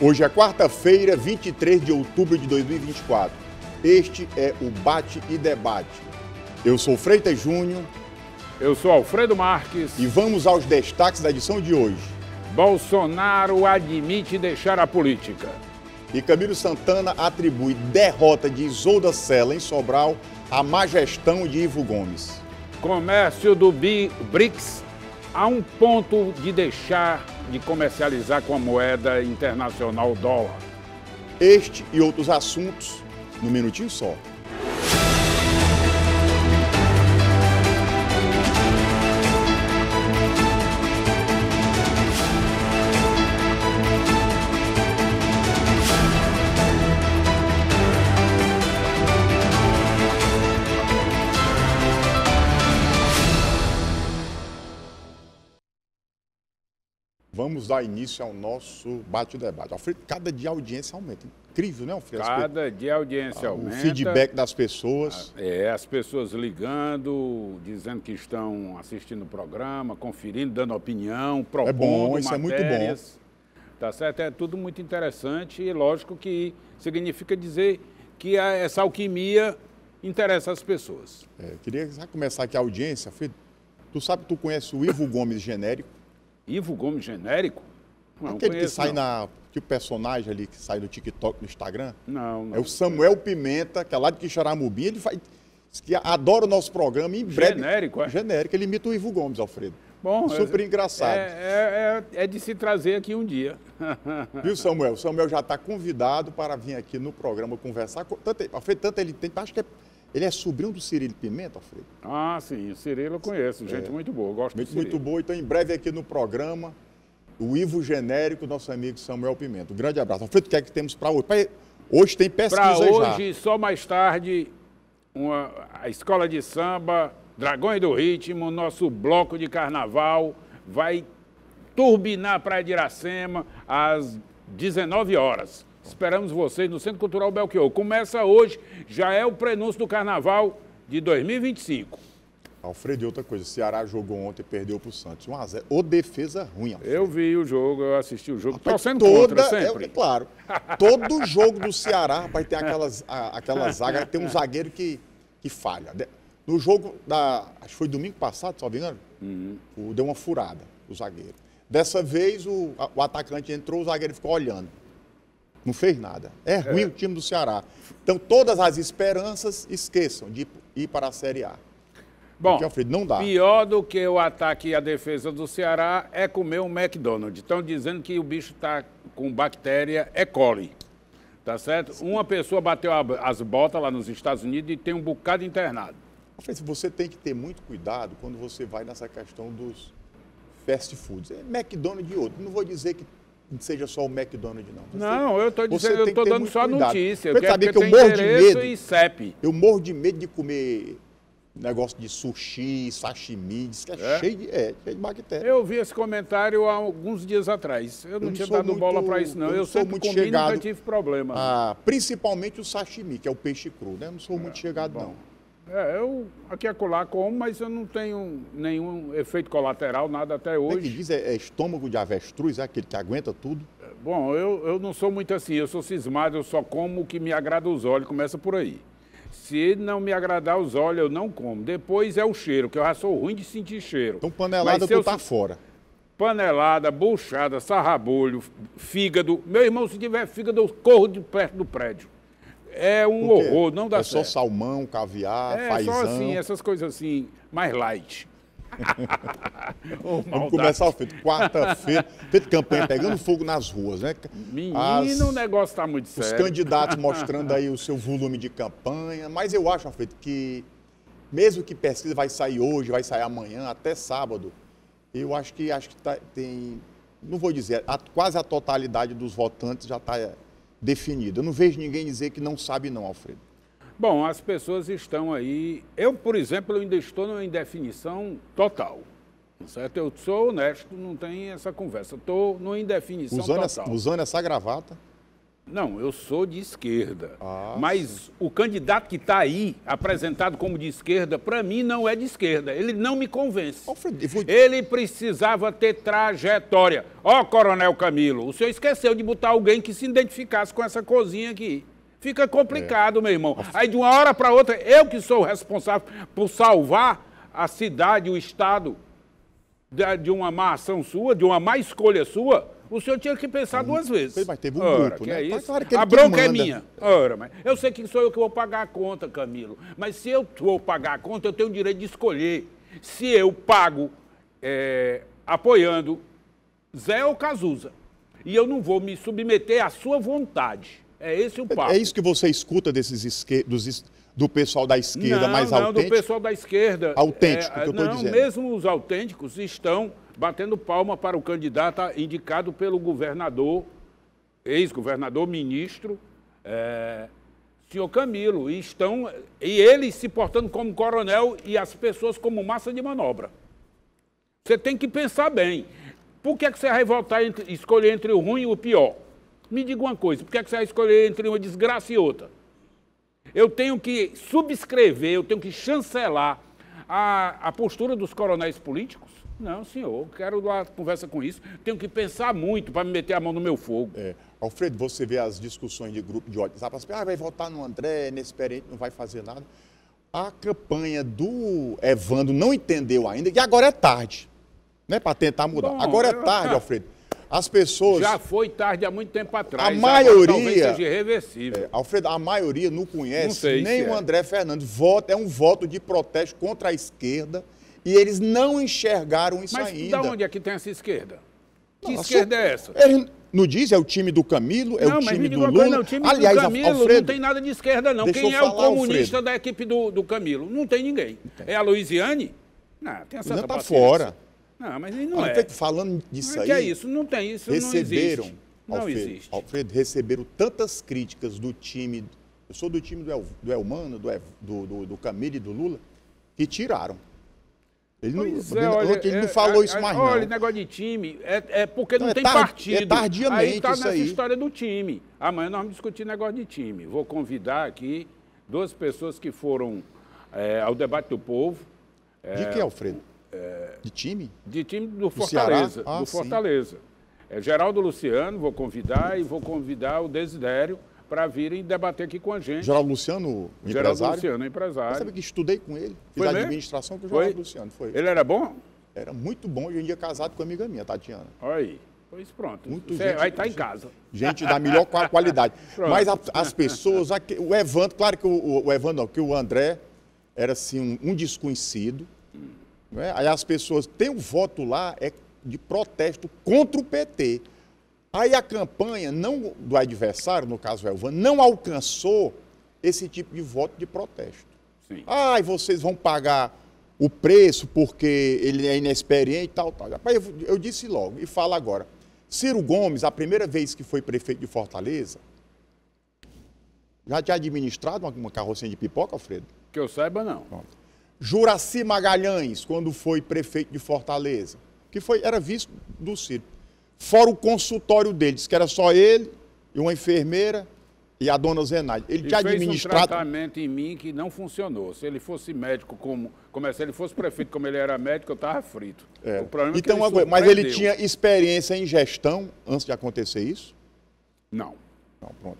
Hoje é quarta-feira, 23 de outubro de 2024. Este é o Bate e Debate. Eu sou Freitas Júnior. Eu sou Alfredo Marques. E vamos aos destaques da edição de hoje. Bolsonaro admite deixar a política. E Camilo Santana atribui derrota de Isolda Sela em Sobral à má gestão de Ivo Gomes. Comércio do BRICS a um ponto de deixar de comercializar com a moeda internacional dólar. Este e outros assuntos no minutinho só. vamos dar início ao nosso bate-debate. Alfredo, cada dia a audiência aumenta. Incrível, né, Alfredo? Cada dia a audiência ah, aumenta. O feedback das pessoas. Ah, é, as pessoas ligando, dizendo que estão assistindo o programa, conferindo, dando opinião, propondo É bom, isso matérias, é muito bom. Tá certo? É tudo muito interessante e lógico que significa dizer que essa alquimia interessa as pessoas. É, queria começar aqui a audiência, Alfredo. Tu sabe, tu conhece o Ivo Gomes genérico? Ivo Gomes genérico? Não, Aquele conheço, que sai não. na. Que o personagem ali que sai no TikTok, no Instagram? Não, não. É o Samuel Pimenta, que é lá de Quixaramubim, ele faz. Que adora o nosso programa em breve. Genérico, é? Genérico, ele imita o Ivo Gomes, Alfredo. Bom, é, super engraçado. É, é, é, de se trazer aqui um dia. Viu, Samuel? O Samuel já está convidado para vir aqui no programa conversar. Tanto, tanto ele tem, acho que é ele é sobrinho do Cirilo Pimenta, Alfredo? Ah, sim. O Cirilo eu conheço. É. Gente é. muito boa. gosto muito, muito boa. Então, em breve aqui no programa, o Ivo Genérico, nosso amigo Samuel Pimenta. Um grande abraço. Alfredo, o que é que temos para hoje? Pra... Hoje tem pesquisa pra hoje, já. só mais tarde, uma... a Escola de Samba, Dragões do Ritmo, nosso bloco de carnaval, vai turbinar a Praia de Iracema às 19 horas. Esperamos vocês no Centro Cultural Belchior. Começa hoje, já é o prenúncio do Carnaval de 2025. Alfredo, outra coisa, o Ceará jogou ontem, perdeu para o Santos. 1x0. Ô defesa ruim, Alfredo. Eu vi o jogo, eu assisti o jogo. Rapaz, Torcendo toda, contra é, sempre. É, claro. Todo jogo do Ceará, vai ter aquelas, a, aquela zaga, tem um zagueiro que, que falha. No jogo da. Acho que foi domingo passado, só me engano. Uhum. O, deu uma furada, o zagueiro. Dessa vez, o, a, o atacante entrou, o zagueiro ficou olhando. Não fez nada. É, é. ruim é. o time do Ceará. Então, todas as esperanças esqueçam de ir para a Série A. Bom, Porque, Alfredo, não dá. pior do que o ataque e a defesa do Ceará é comer um McDonald's. Estão dizendo que o bicho está com bactéria E. É coli. Tá certo? Sim. Uma pessoa bateu as botas lá nos Estados Unidos e tem um bocado internado. Alfredo, você tem que ter muito cuidado quando você vai nessa questão dos fast foods. É McDonald's e outro. Não vou dizer que não seja só o McDonald's, não. Você, não, eu estou dizendo, eu estou dando só cuidado. notícia. Eu Você quero saber que eu, morro de medo. E CEP. Eu morro de medo de comer negócio de sushi, sashimi, diz que é, é? Cheio, de, é, cheio de bactéria. Eu vi esse comentário há alguns dias atrás. Eu não, eu não tinha dado muito, bola para isso, não. Eu, não eu sou sempre muito comi eu nunca tive problema. A, né? principalmente o sashimi, que é o peixe cru, né? Eu não sou é, muito chegado, tá bom. não. É, eu aqui a colar como, mas eu não tenho nenhum efeito colateral, nada até é hoje. O que diz é, é, estômago de avestruz, é aquele que aguenta tudo? É, bom, eu, eu não sou muito assim, eu sou cismado, eu só como o que me agrada os olhos, começa por aí. Se não me agradar os olhos, eu não como. Depois é o cheiro, que eu já sou ruim de sentir cheiro. Então panelada tu eu... tá fora. Panelada, buchada, sarrabolho, fígado. Meu irmão, se tiver fígado, eu corro de perto do prédio. É um horror, não dá é certo. É só salmão, caviar, é, paisão. só assim, essas coisas assim, mais light. oh, Vamos começar feito quarta-feira, feito campanha pegando fogo nas ruas, né? Menino, As, o negócio tá muito sério. Os candidatos mostrando aí o seu volume de campanha, mas eu acho, feito que mesmo que pesquisa vai sair hoje, vai sair amanhã, até sábado, eu acho que acho que tá, tem, não vou dizer, a, quase a totalidade dos votantes já está definido. Eu não vejo ninguém dizer que não sabe não, Alfredo. Bom, as pessoas estão aí. Eu, por exemplo, ainda estou numa indefinição total. Certo? Eu sou honesto, não tem essa conversa. Estou numa indefinição usando total. Essa, usando essa gravata. Não, eu sou de esquerda. Ah, mas sim. o candidato que está aí, apresentado como de esquerda, para mim não é de esquerda. Ele não me convence. Alfred, vou... Ele precisava ter trajetória. Ó, oh, Coronel Camilo, o senhor esqueceu de botar alguém que se identificasse com essa cozinha aqui. Fica complicado, é. meu irmão. Alfred... Aí de uma hora para outra, eu que sou responsável por salvar a cidade, o Estado, de uma má ação sua, de uma má escolha sua o senhor tinha que pensar duas vezes. Mas teve um Ora, grupo, né? É tá isso? Claro a bronca é minha. Ora, mas eu sei que sou eu que vou pagar a conta, Camilo. Mas se eu vou pagar a conta, eu tenho o direito de escolher se eu pago é, apoiando Zé ou Cazuza. E eu não vou me submeter à sua vontade. É esse o papo. É, é isso que você escuta desses esque... dos do pessoal da esquerda não, mais não, autêntico? Não, do pessoal da esquerda. Autêntico, é, que eu estou dizendo. Não, mesmo os autênticos estão batendo palma para o candidato indicado pelo governador, ex-governador, ministro, é, senhor Camilo. E, estão, e ele se portando como coronel e as pessoas como massa de manobra. Você tem que pensar bem. Por que, é que você vai voltar entre, escolher entre o ruim e o pior? Me diga uma coisa, por que, é que você vai escolher entre uma desgraça e outra? Eu tenho que subscrever, eu tenho que chancelar a, a postura dos coronéis políticos? Não, senhor, quero lá conversa com isso. Tenho que pensar muito para me meter a mão no meu fogo. É. Alfredo, você vê as discussões de grupo de WhatsApp, as pessoas ah, vai votar no André, é nesse experiente, não vai fazer nada. A campanha do Evandro não entendeu ainda, e agora é tarde, né, para tentar mudar. Bom, agora é tarde, eu... Alfredo. As pessoas. Já foi tarde há muito tempo atrás. A maioria. talvez seja irreversível. É, Alfredo, a maioria não conhece não nem é. o é. André Fernandes. Voto, é um voto de protesto contra a esquerda e eles não enxergaram isso Mas ainda. Mas da onde é que tem essa esquerda? Que Nossa, esquerda é essa? Ele é, não diz, é o time do Camilo, é não, o time do Lula. Coisa, não, o time Aliás, do Camilo Alfredo, não tem nada de esquerda, não. Quem é o comunista Alfredo. da equipe do, do Camilo? Não tem ninguém. Entendi. É a Luiziane? Não, tem essa Não está fora. Não, mas não é. Falando disso não é aí. é isso, não tem isso. Receberam. Não existe. Não Alfredo, existe. Alfredo, receberam tantas críticas do time. Eu sou do time do, El, do Elmano, do, do, do, do Camilo e do Lula, que tiraram. É, ele não, é, olha, ele é, não falou é, isso é, mais, olha, não. Olha, negócio de time, é, é porque não então, tem partido. É tardiamente aí tá nessa aí. história do time. Amanhã nós vamos discutir negócio de time. Vou convidar aqui duas pessoas que foram ao debate do povo. de que, Alfredo? de time? De time do, do Fortaleza. Ah, do Fortaleza. Geraldo Luciano, vou convidar, e vou convidar o Desidério, para virem debater aqui com a gente. Geraldo Luciano, empresário? Geraldo Luciano, empresário. Você sabe que estudei com ele, fiz foi administração com o Geraldo foi? Luciano. Foi. Ele era bom? Era muito bom hoje em dia é casado com uma amiga minha, Tatiana. Olha aí. Pois pronto. Muito Você gente, vai estar tá em casa. Gente da melhor qualidade. Mas a, as pessoas, aqui, o Evandro, claro que o, o Evandro, não, que o André era assim um, um desconhecido. Hum. Né? Aí as pessoas têm o um voto lá é de protesto contra o PT. Aí a campanha não do adversário, no caso Elvan, é não alcançou esse tipo de voto de protesto. Sim. Ah, vocês vão pagar o preço porque ele é inexperiente e tal, tal. eu, disse logo e falo agora. Ciro Gomes, a primeira vez que foi prefeito de Fortaleza, já tinha administrado uma, carrocinha de pipoca, Alfredo? Que eu saiba, não. Pronto. Juraci Magalhães, quando foi prefeito de Fortaleza, que foi, era vice do Ciro fora o consultório dele. Diz que era só ele e uma enfermeira e a dona Zenaide. Ele, ele tinha administrado. um tratamento em mim que não funcionou. Se ele fosse médico, como, como é, se ele fosse prefeito, como ele era médico, eu estava frito. É. O problema então, é que então, ele agora, mas ele tinha experiência em gestão antes de acontecer isso? Não. Não, pronto.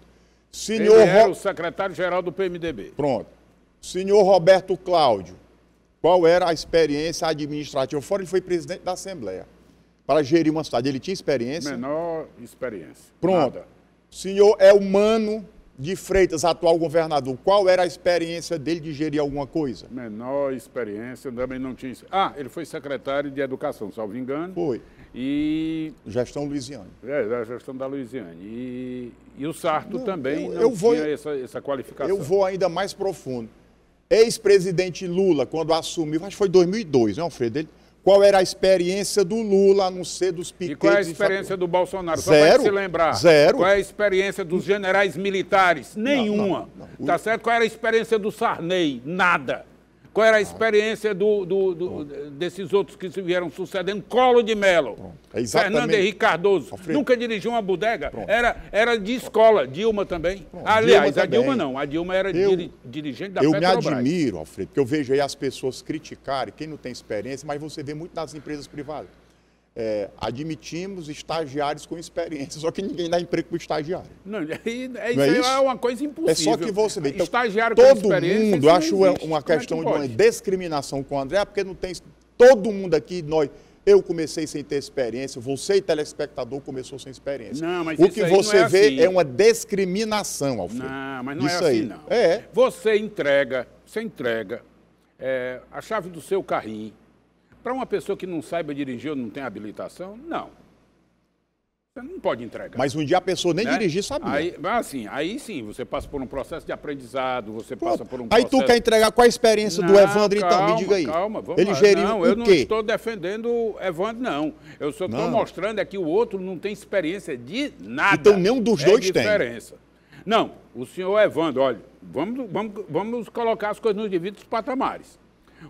Senhor ele era Ro... o secretário-geral do PMDB. Pronto. Senhor Roberto Cláudio, qual era a experiência administrativa? Fora ele foi presidente da Assembleia para gerir uma cidade. Ele tinha experiência? Menor experiência. Pronto. Nada. O senhor é humano de Freitas, atual governador. Qual era a experiência dele de gerir alguma coisa? Menor experiência, também não tinha. Ah, ele foi secretário de Educação, salvo engano. Foi. E. Gestão Luiziane. É, a gestão da Luiziane. E, e o Sarto não, também eu, eu vou, tinha essa, essa qualificação. Eu vou ainda mais profundo. Ex-presidente Lula, quando assumiu, acho que foi 2002, não, né, Alfredo? Ele qual era a experiência do Lula, a não ser dos piquetes. E qual é a experiência do Bolsonaro? Só zero, se lembrar. Zero. Qual é a experiência dos generais militares? Nenhuma. Não, não, não. Tá certo? Qual era a experiência do Sarney? Nada. Qual era a experiência do, do, do, desses outros que se vieram sucedendo? Colo de Melo. É Fernando Henrique Cardoso. Alfredo. Nunca dirigiu uma bodega. Era, era de escola. Dilma também. Pronto. Aliás, Dilma a Dilma não. A Dilma era eu, diri dirigente da eu Petrobras. Eu me admiro, Alfredo, porque eu vejo aí as pessoas criticarem, quem não tem experiência, mas você vê muito nas empresas privadas é, admitimos estagiários com experiência, só que ninguém dá emprego para o estagiário. Não, é, é, isso é, uma coisa impossível. É só que você vê. Então, estagiário todo com experiência, mundo, acho é uma é questão de uma discriminação com o André, porque não tem. Todo mundo aqui, nós. Eu comecei sem ter experiência, você, telespectador, começou sem experiência. Não, mas o que você é vê assim. é uma discriminação, Alfredo. Não, mas não é isso é assim, aí. não. É. Você entrega, você entrega é, a chave do seu carrinho para uma pessoa que não saiba dirigir ou não tem habilitação, não. Você não pode entregar. Mas um dia a pessoa nem né? dirigir sabia. Aí, assim, aí sim, você passa por um processo de aprendizado, você Pô, passa por um Aí processo... tu quer entregar qual a experiência não, do Evandro, calma, então? Me diga aí. Calma, vamos Ele lá. Geriu não, eu não estou defendendo o Evandro, não. Eu só estou mostrando é que o outro não tem experiência de nada. Então nenhum dos é dois diferença. tem. Não, o senhor Evandro, olha, vamos, vamos, vamos colocar as coisas nos devidos patamares.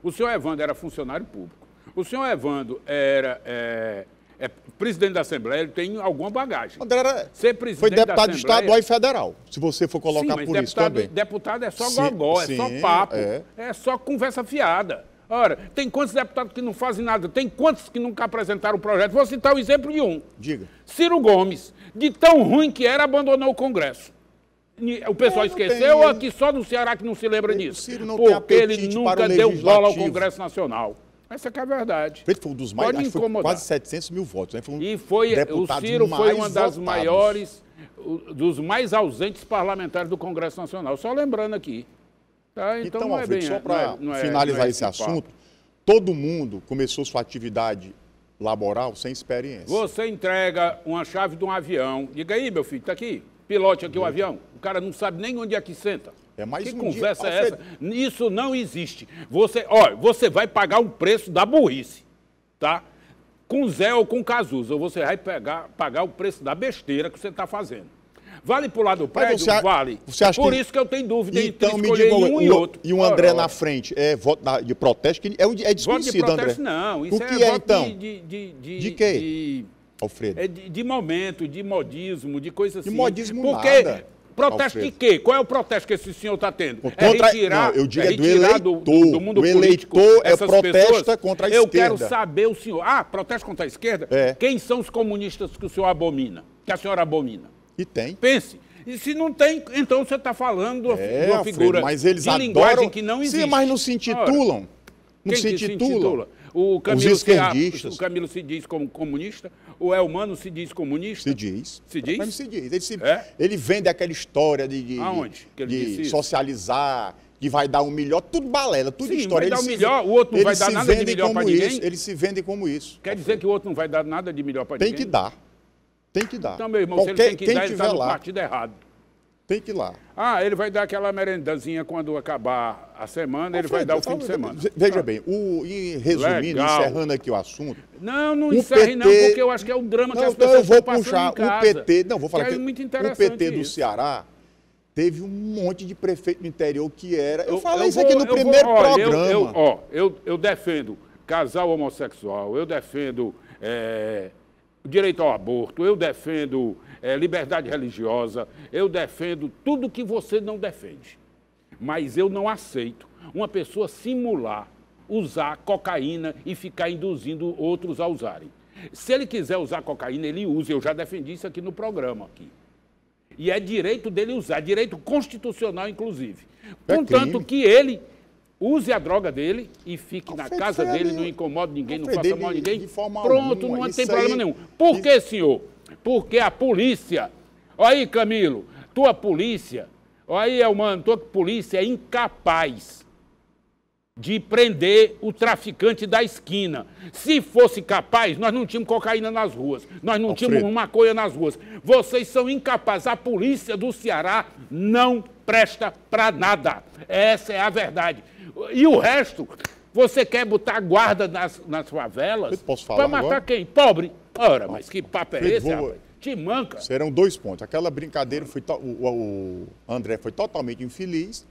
O senhor Evandro era funcionário público. O senhor Evandro era é, é presidente da Assembleia, ele tem alguma bagagem. André era, Ser presidente foi deputado de estadual e federal, se você for colocar sim, por deputado, isso também. Deputado é só sim, gogó, é só papo, é. é só conversa fiada. Ora, tem quantos deputados que não fazem nada? Tem quantos que nunca apresentaram o projeto? Vou citar o um exemplo de um. Diga. Ciro Gomes, de tão ruim que era, abandonou o Congresso. O pessoal não, esqueceu tem, ou aqui só no Ceará que não se lembra disso? Ciro não Porque ele nunca deu bola ao Congresso Nacional. Essa é a verdade. Ele foi um dos mais, acho foi quase 700 mil votos. Né? Foi um e foi, o Ciro foi uma das votados. maiores, dos mais ausentes parlamentares do Congresso Nacional. Só lembrando aqui. Tá? Então, então é Alfredo, é bem, só para é-, é, finalizar é esse, esse assunto, todo mundo começou sua atividade laboral sem experiência. Você entrega uma chave de um avião, diga aí, meu filho, está aqui, pilote aqui o uhum. avião. O cara não sabe nem onde é que senta. É mais que um conversa dia... é essa? Isso não existe. Você, olha, você vai pagar o preço da burrice, tá? Com Zé ou com Cazuza, você vai pegar, pagar o preço da besteira que você está fazendo. Vale lado do prédio? Você, vale. Você acha Por que... isso que eu tenho dúvida então, me escolher diga, um o, e outro. E o André na frente, é, é, é voto de protesto? Que é, é desconhecido, voto de protesto, André. não. Isso o é que é, é então? De, de, de, de quê? De, Alfredo? É de, de, momento, de modismo, de coisa assim. De modismo Porque nada. Protesto Alfredo. de quê? Qual é o protesto que esse senhor está tendo? É contra... É retirar, não, eu é, é do eleitor. Do, do mundo o eleitor político, é protesta pessoas. contra a eu esquerda. Eu quero saber o senhor. Ah, protesto contra a esquerda? É. Quem são os comunistas que o senhor abomina? Que a senhora abomina? E tem. Pense. E se não tem, então você está falando é, de uma figura Alfredo, mas eles de adoram... linguagem que não existe. Sim, mas não se intitulam. Ora, não se intitulam. Se intitula? O Camilo, Os esquerdistas. o Camilo se diz como comunista, o Elmano se diz comunista. Se diz. Se diz? Mas se diz. Ele, se, é? ele vende aquela história de, de, Aonde que ele de socializar, que vai dar o um melhor, tudo balela, tudo Sim, história. Vai dar o um melhor, o outro não vai dar nada de melhor para ninguém. Eles se vendem como isso. Quer dizer que o outro não vai dar nada de melhor para ninguém? Tem que dar. Tem que dar. Então, meu irmão, Qualquer, se ele tem que quem dar, ele está no lá. partido errado. Tem que ir lá. Ah, ele vai dar aquela merendazinha quando acabar a semana, ele Fred, vai dar o fim de semana. Veja ah. bem, o, e resumindo, Legal. encerrando aqui o assunto. Não, não encerre PT... não, porque eu acho que é um drama não, que as então pessoas estão Então eu vou puxar o PT, não, vou é falar que, o PT isso. do Ceará teve um monte de prefeito do interior que era... Eu, eu falei eu isso vou, aqui no primeiro vou, ó, programa. Eu, ó, eu, defendo casal homossexual, eu defendo é, direito ao aborto, eu defendo é, liberdade religiosa, eu defendo tudo que você não defende. Mas eu não aceito uma pessoa simular usar cocaína e ficar induzindo outros a usarem. Se ele quiser usar cocaína, ele usa. Eu já defendi isso aqui no programa. Aqui. E é direito dele usar, é direito constitucional, inclusive. Contanto que ele use a droga dele e fique na casa dele, não incomode ninguém, não faça mal a ninguém. Pronto, alguma. não tem problema nenhum. Por que, senhor? porque a polícia, olha aí Camilo, tua polícia, olha aí Elmano, tua polícia é incapaz de prender o traficante da esquina. Se fosse capaz, nós não tínhamos cocaína nas ruas, nós não Alfredo. tínhamos maconha nas ruas. Vocês são incapazes. A polícia do Ceará não presta para nada. Essa é a verdade. E o resto você quer botar guarda nas, nas favelas para matar agora? quem? Pobre. Ora, mas que papo é esse, rapaz? Te manca. Serão dois pontos. Aquela brincadeira foi to... o, o, André foi totalmente infeliz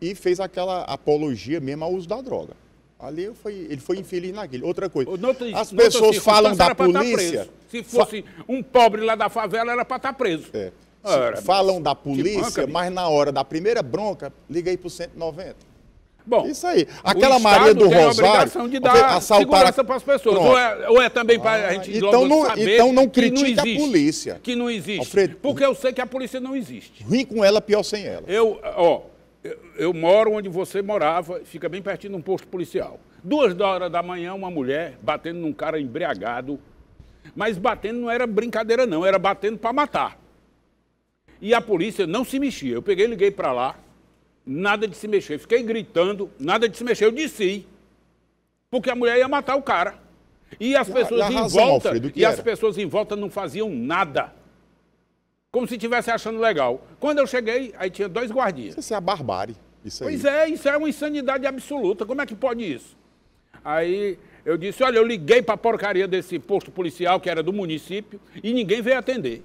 e fez aquela apologia mesmo ao uso da droga. Ali foi, ele foi infeliz naquele. Outra coisa. as pessoas falam da tá polícia. Se fosse fa... um pobre lá da favela, era para estar tá preso. É. Ora, falam mas... da polícia, manca, mas na hora da primeira bronca, liga aí pro 190. Bom, isso aí. Aquela Maria do Rosário. A de dar assaltar segurança para as pessoas. Ou é, ou é, também ah, para a gente então não, saber Então não critique não existe, a polícia. Que não existe. Alfredo, porque eu sei que a polícia não existe. Ruim com ela, pior sem ela. Eu, ó, eu, eu moro onde você morava, fica bem pertinho de um posto policial. Duas horas da manhã, uma mulher batendo num cara embriagado. Mas batendo não era brincadeira, não, era batendo para matar. E a polícia não se mexia. Eu peguei, liguei para lá, nada de se mexer. Fiquei gritando, nada de se mexer. Eu disse, porque a mulher ia matar o cara. E as pessoas a, em volta, Alfredo, e era? as pessoas em volta não faziam nada. Como se estivesse achando legal. Quando eu cheguei, aí tinha dois guardinhas. Isso é a barbárie, isso aí. Pois é, isso é uma insanidade absoluta. Como é que pode isso? Aí eu disse, olha, eu liguei para a porcaria desse posto policial que era do município e ninguém veio atender.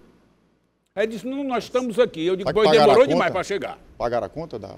Aí disse, não, nós estamos aqui. Eu digo, pois demorou demais para chegar. Pagaram a conta da, da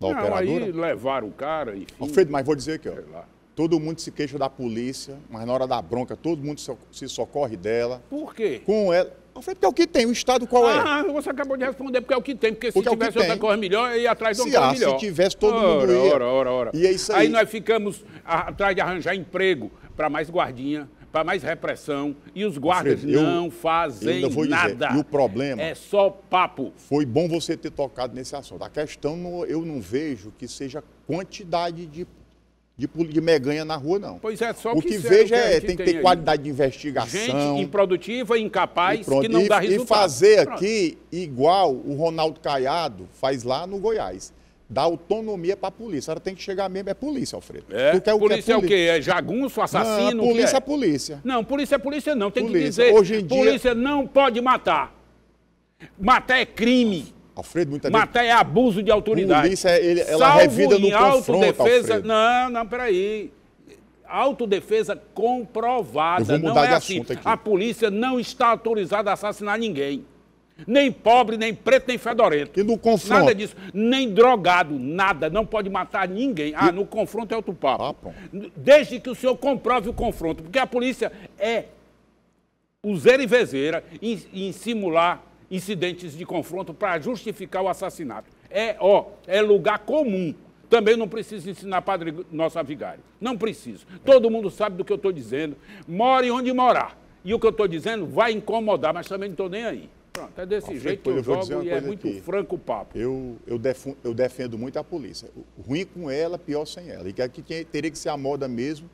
não, operadora? aí levaram o cara, enfim. Alfredo, mas vou dizer aqui, ó. Todo mundo se queixa da polícia, mas na hora da bronca todo mundo se socorre dela. Por quê? Com ela. Alfredo, porque é o que tem. O Estado qual é? Ah, você acabou de responder, porque é o que tem. Porque, porque se é tivesse outra coisa melhor, ia atrás de uma ah, melhor. Se tivesse, todo ora, mundo ia. Ora, ora, ora. E é isso aí. Aí nós ficamos atrás de arranjar emprego para mais guardinha, para mais repressão e os guardas Fred, não eu, fazem eu nada. Dizer, e o problema é só papo. Foi bom você ter tocado nesse assunto. A questão eu não vejo que seja quantidade de de, de meganha na rua, não. Pois é, só o que, que é, que é, tem que ter aí. qualidade de investigação. Gente improdutiva, incapaz, pronto, que não e, dá resultado. E fazer pronto. aqui igual o Ronaldo Caiado faz lá no Goiás dá autonomia para a polícia. Ela tem que chegar mesmo, é polícia, Alfredo. É, Porque é o que é, polícia. é o quê? É jagunço, assassino? Não, polícia é? é? polícia. Não, polícia é polícia não, tem polícia. que dizer. Hoje em dia... Polícia não pode matar. Matar é crime. Alfredo, muita Matar é abuso de autoridade. Polícia, ele, ela Salvo revida no confronto, autodefesa... Alfredo. Não, não, peraí. Autodefesa comprovada. Eu vou mudar não é de é assunto assim. aqui. A polícia não está autorizada a assassinar ninguém. Nem pobre, nem preto, nem fedorento. E no confronto? Nada disso. Nem drogado, nada. Não pode matar ninguém. Ah, e... no confronto é outro papo. Ah, desde que o senhor comprove o confronto. Porque a polícia é useira e vezeira em, em simular incidentes de confronto para justificar o assassinato. É, ó, é lugar comum. Também não preciso ensinar Padre Nosso a vigário. Não preciso. Todo mundo sabe do que eu estou dizendo. More onde morar. E o que eu estou dizendo vai incomodar, mas também não estou nem aí. Pronto, é desse jeito que eu, eu jogo e é muito franco o papo. Eu, eu, eu defendo muito a polícia. ruim com ela, pior sem ela. E que aqui teria que ser a moda mesmo,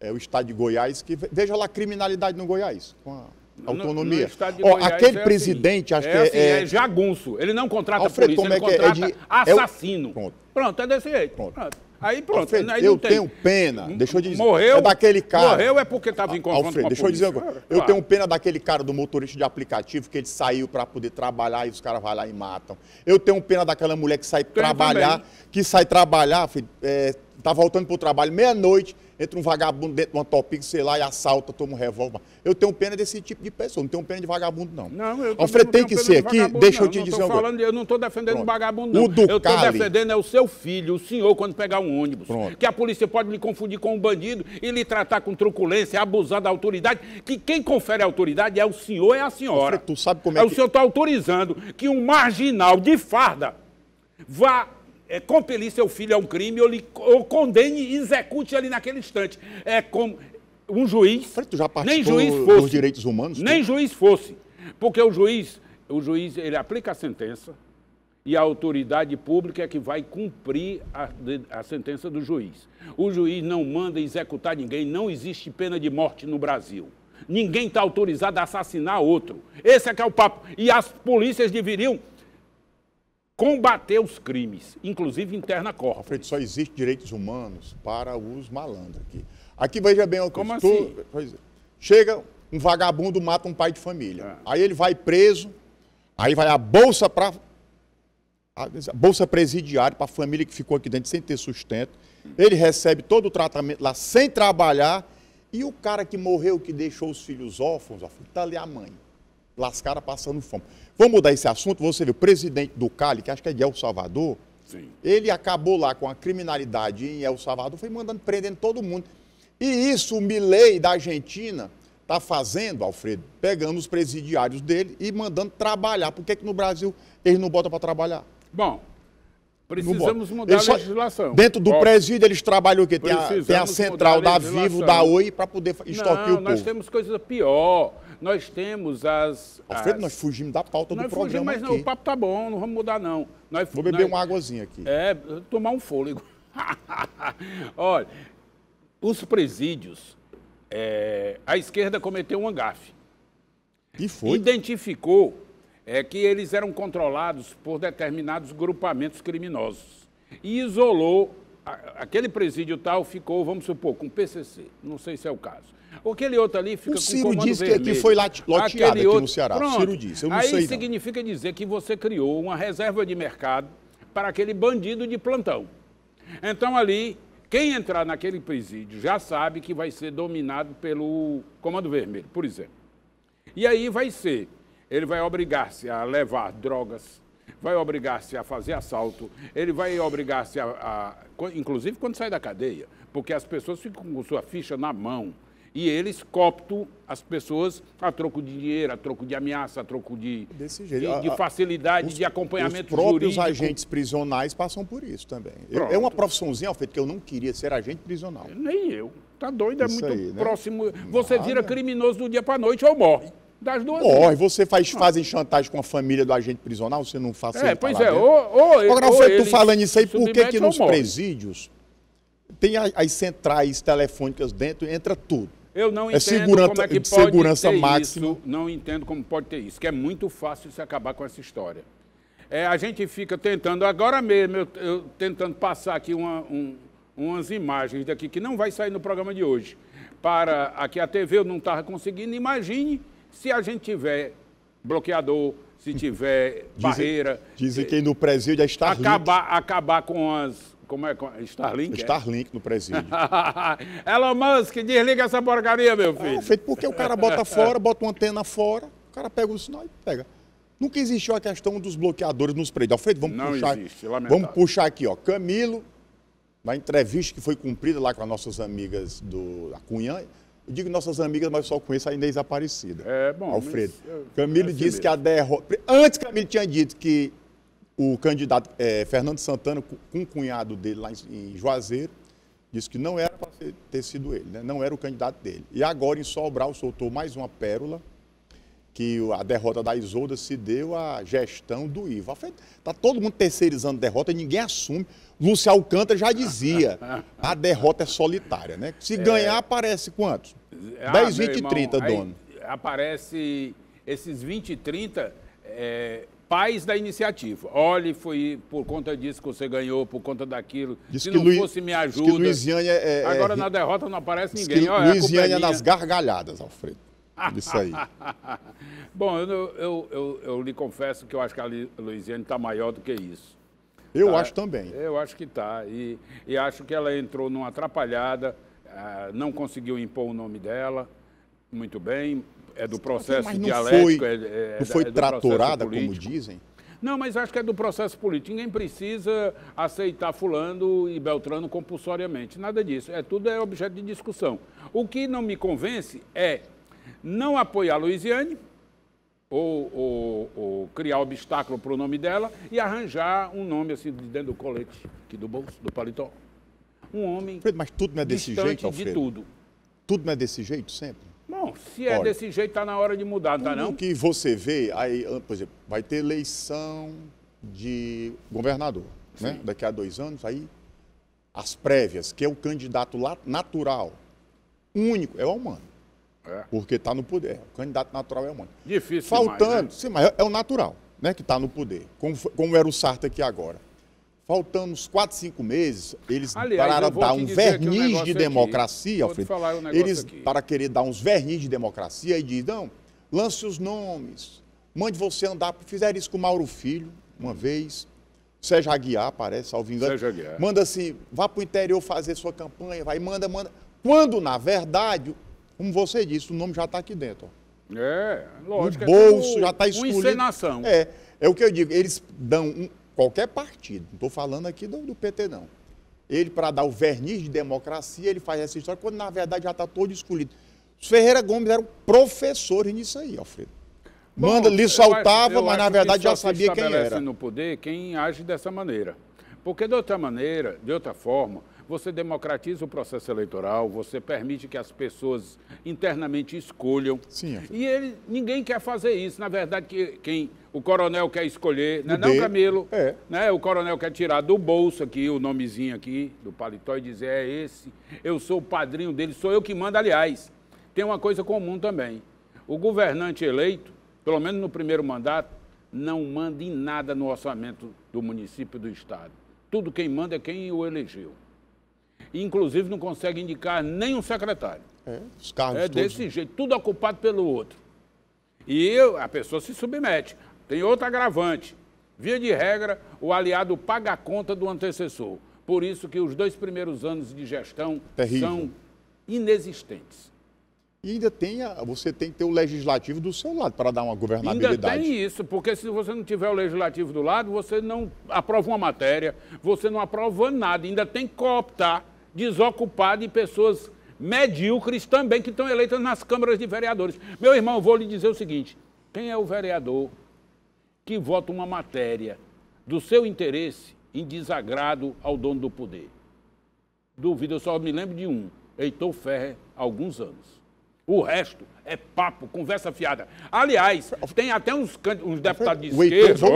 é o estado de Goiás, que veja lá a criminalidade no Goiás, com a autonomia. No, no Ó, Goiás, aquele é assim. presidente, assim, acho é que é, assim, é-, é... jagunço. Ele não contrata Alfredo, polícia, ele é, é? é contrata de, assassino. O... Pronto. Pronto, é desse jeito. Pronto. Pronto. Aí pronto. Alfredo, aí eu tem. tenho pena. Hum, deixa eu dizer. Morreu. É daquele cara. Morreu é porque estava em confronto Alfredo, deixa eu dizer uma coisa. Eu tenho pena daquele cara do motorista de aplicativo que ele saiu para poder trabalhar e os caras vão lá e matam. Eu tenho pena daquela mulher que sai tem trabalhar, também. que sai trabalhar, filho, é, tá voltando pro trabalho meia-noite entra um vagabundo dentro de uma topic, sei lá, e assalta, toma um revólver. Eu tenho pena desse tipo de pessoa, não tenho pena de vagabundo, não. Não, eu Alfredo, tem que ser aqui, deixa eu te não, dizer uma Eu não estou defendendo Pronto. vagabundo, não. O do eu estou defendendo é o seu filho, o senhor, quando pegar um ônibus. Pronto. Que a polícia pode lhe confundir com um bandido e lhe tratar com truculência, abusar da autoridade, que quem confere a autoridade é o senhor e é a senhora. Alfredo, tu sabe como é, é que... O senhor está autorizando que um marginal de farda vá é, compelir seu filho a é um crime ou, lhe, ou condene e execute ali naquele instante. É como um juiz. Tu já nem juiz fosse. Dos direitos humanos? Nem tu? juiz fosse. Porque o juiz, o juiz ele aplica a sentença e a autoridade pública é que vai cumprir a, a sentença do juiz. O juiz não manda executar ninguém, não existe pena de morte no Brasil. Ninguém está autorizado a assassinar outro. Esse é que é o papo. E as polícias deveriam combater os crimes, inclusive interna corpo. Alfredo, só existe direitos humanos para os malandros aqui. Aqui veja bem o Como assim? Tu... É. Chega um vagabundo mata um pai de família. É. Aí ele vai preso, aí vai a bolsa para bolsa presidiária para a família que ficou aqui dentro sem ter sustento. Ele recebe todo o tratamento lá sem trabalhar. E o cara que morreu, que deixou os filhos órfãos, está ali a mãe lascaram passando fome. Vamos mudar esse assunto, você vê, o presidente do Cali, que acho que é de El Salvador, Sim. ele acabou lá com a criminalidade em El Salvador, foi mandando, prendendo todo mundo. E isso o Milley da Argentina está fazendo, Alfredo, pegando os presidiários dele e mandando trabalhar. Por que, é que no Brasil eles não botam para trabalhar? Bom, Precisamos mudar a legislação. Dentro do Ó, presídio eles trabalham o quê? Tem a, tem a central a da Vivo, da Oi, para poder extorquir Não, o povo. nós temos coisa pior nós temos as. Alfredo, as... nós fugimos da pauta nós do fugimos, programa. Mas não, aqui. o papo tá bom, não vamos mudar, não. Nós, Vou beber nós... uma águazinha aqui. É, tomar um fôlego. Olha, os presídios, é... a esquerda cometeu um gafe. E foi. Identificou é que eles eram controlados por determinados grupamentos criminosos. E isolou, aquele presídio tal ficou, vamos supor, com PCC, não sei se é o caso. Aquele outro ali fica o Ciro O comando disse é vermelho. que foi loteado aquele aqui outro... no Ceará. Pronto. Ciro disse, eu não Aí sei Aí significa não. dizer que você criou uma reserva de mercado para aquele bandido de plantão. Então ali, quem entrar naquele presídio já sabe que vai ser dominado pelo Comando Vermelho, por exemplo. E aí vai ser ele vai obrigar-se a levar drogas, vai obrigar-se a fazer assalto, ele vai obrigar-se a, a, Inclusive quando sai da cadeia, porque as pessoas ficam com sua ficha na mão e eles coptam as pessoas a troco de dinheiro, a troco de ameaça, a troco de, Desse jeito. de, de facilidade, os, de acompanhamento jurídico. Os próprios jurídico. agentes prisionais passam por isso também. Eu, é uma profissãozinha, Alfredo, que eu não queria ser agente prisional. Nem eu. Tá doido, é isso muito aí, né? próximo. Você Nada. vira criminoso do dia para noite ou morre das duas. Ó, e você faz, ah. fazem chantagem com a família do agente prisional, você não faz É, pois é, ou, ou, Agora, ou tu falando isso aí, por que, que nos morre. presídios tem as, as, centrais telefônicas dentro, entra tudo. Eu não é entendo é segurança, como é que pode segurança ter máxima. isso. Não entendo como pode ter isso, que é muito fácil se acabar com essa história. É, a gente fica tentando, agora mesmo, eu, eu tentando passar aqui uma, um, umas imagens daqui que não vai sair no programa de hoje. Para aqui a TV eu não estava conseguindo, imagine se a gente tiver bloqueador, se tiver dizem, barreira. Dizem eh, que no presídio é Starlink. Acabar, acabar com as. Como é? Starlink? É? Starlink é? no presídio. Elon Musk, desliga essa porcaria, meu filho. É, feito porque o cara bota fora, bota uma antena fora, o cara pega o sinal e pega. Nunca existiu a questão dos bloqueadores nos prédios. Alfredo, vamos Não puxar. Existe, vamos puxar aqui, ó. Camilo, na entrevista que foi cumprida lá com as nossas amigas do Acunha, eu digo nossas amigas, mas só conheço a Inês é Aparecida. É, bom. Alfredo. Eu, é Camilo assim disse mesmo. que a derrota. Antes, Camilo tinha dito que o candidato é, Fernando Santana, com um cunhado dele lá em, Juazeiro, disse que não era para ter sido ele, né? não era o candidato dele. E agora, em Sobral, soltou mais uma pérola, que a derrota da Isolda se deu à gestão do Ivo. Está todo mundo terceirizando derrota, ninguém assume. Lúcio Alcântara já dizia, a derrota é solitária, né? Se é. ganhar, aparece quantos? Ah, 10, 20 e 30, dono. Aparece esses 20 e 30 é, pais da iniciativa. olhe foi por conta disso que você ganhou, por conta daquilo. Diz Se não Luiz, fosse me ajuda. Diz que Luiziane é, é, é Agora é, na derrota não aparece ninguém. Que Olha, Luiziane é, é nas gargalhadas, Alfredo. Isso aí. Bom, eu, eu, eu, eu, lhe confesso que eu acho que a Luiziane está maior do que isso. Eu tá? acho também. Eu acho que está. E, e acho que ela entrou numa atrapalhada ah, não conseguiu impor o nome dela, muito bem, é do processo mas não dialético. Foi, é, é, não foi é tratorada, como dizem? Não, mas acho que é do processo político. Ninguém precisa aceitar fulano e beltrano compulsoriamente. Nada disso. É tudo é objeto de discussão. O que não me convence é não apoiar a Luiziane ou, ou, ou criar obstáculo para o nome dela e arranjar um nome assim de dentro do colete, aqui do bolso, do paletó um homem. Alfredo, mas tudo não é desse jeito, Alfredo? de tudo. Tudo não é desse jeito sempre? Bom, se é Olha, desse jeito, está na hora de mudar, tá não tá não? O que você vê, aí, ah, por exemplo, vai ter eleição de governador, né? Sim. né? Daqui a dois anos, aí as prévias, que é o candidato natural, único, é o humano. É. Porque está no poder. O candidato natural é o humano. Difícil. Faltando, demais, né? sim, mas é o natural, né? Que está no poder. Como, como era o Sarta aqui agora faltando uns 4, 5 meses, eles Aliás, dar um verniz um de democracia, aqui. Alfredo. Um eles, aqui. para querer dar uns verniz de democracia, e dizem, não, lance os nomes, mande você andar. Fizeram isso com Mauro Filho, uma vez. Sérgio Aguiar, parece, ao engano. Sérgio Aguiar. Manda assim, vá para o interior fazer sua campanha, vai, manda, manda. Quando, na verdade, como você disse, o nome já está aqui dentro. Ó. É, lógico. O é bolso é já está escolhido. Uma encenação. É, é o que eu digo, eles dão um, qualquer partido, não estou falando aqui do, do, PT, não. Ele, para dar o verniz de democracia, ele faz essa história, quando na verdade já está todo escolhido. Os Ferreira Gomes eram professores nisso aí, Alfredo. Manda, lhe saltava, acho, mas na verdade já sabia quem era. no poder quem age dessa maneira. Porque de outra maneira, de outra forma, você democratiza o processo eleitoral, você permite que as pessoas internamente escolham. Sim. É. E ele, ninguém quer fazer isso. Na verdade, que, quem o coronel quer escolher, né? não, Camilo? É. Né? O coronel quer tirar do bolso aqui o nomezinho aqui do paletó e dizer, é esse, eu sou o padrinho dele, sou eu que mando, aliás. Tem uma coisa comum também. O governante eleito, pelo menos no primeiro mandato, não manda em nada no orçamento do município e do estado. Tudo quem manda é quem o elegeu inclusive não consegue indicar nenhum secretário. É, os cargos é desse todos. jeito, tudo ocupado pelo outro. E eu, a pessoa se submete. Tem outro agravante. Via de regra, o aliado paga a conta do antecessor. Por isso que os dois primeiros anos de gestão Terrível. são inexistentes. E ainda tem a, você tem que ter o legislativo do seu lado para dar uma governabilidade. Ainda tem isso, porque se você não tiver o legislativo do lado, você não aprova uma matéria, você não aprova nada. Ainda tem que cooptar, Desocupado e pessoas medíocres também que estão eleitas nas câmaras de vereadores. Meu irmão, vou lhe dizer o seguinte: quem é o vereador que vota uma matéria do seu interesse em desagrado ao dono do poder? Duvido, eu só me lembro de um, Heitor Ferrer, há alguns anos. O resto é papo, conversa fiada. Aliás, tem até uns, uns deputados de esquerda.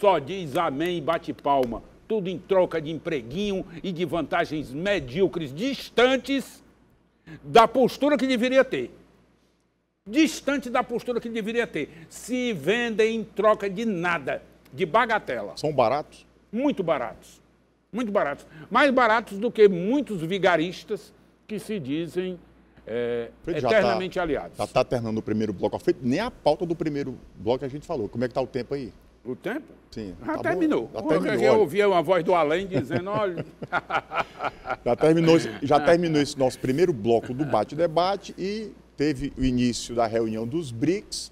só diz amém e bate palma. Tudo em troca de empreguinho e de vantagens medíocres, distantes da postura que deveria ter. Distante da postura que deveria ter. Se vendem em troca de nada, de bagatela. São baratos? Muito baratos. Muito baratos. Mais baratos do que muitos vigaristas que se dizem é, tá- eternamente tá, aliados. Já está terminando o primeiro bloco. Nem a pauta do primeiro bloco a gente falou. Como é que está o tempo aí? O tempo? Sim. Já tá terminou. Já terminou. Eu, eu ouvi uma voz do além dizendo, olha... já terminou, já terminou esse nosso primeiro bloco do bate-debate e teve o início da reunião dos BRICS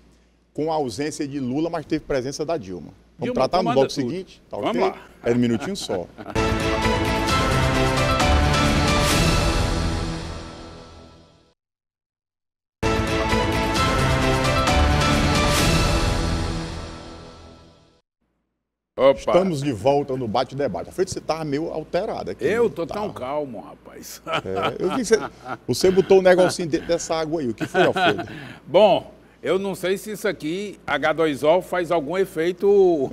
com a ausência de Lula, mas teve presença da Dilma. Vamos Dilma tratar no bloco tudo. seguinte? Tá Vamos okay? lá. é um minutinho só. Estamos de volta no bate-debate. A frente você estava tá meio alterada aqui. Eu estou né? tão tá. calmo, rapaz. É, eu vi que você, você botou um negocinho dentro dessa água aí. O que foi, Alfredo? Bom, eu não sei se isso aqui, H2O, faz algum efeito,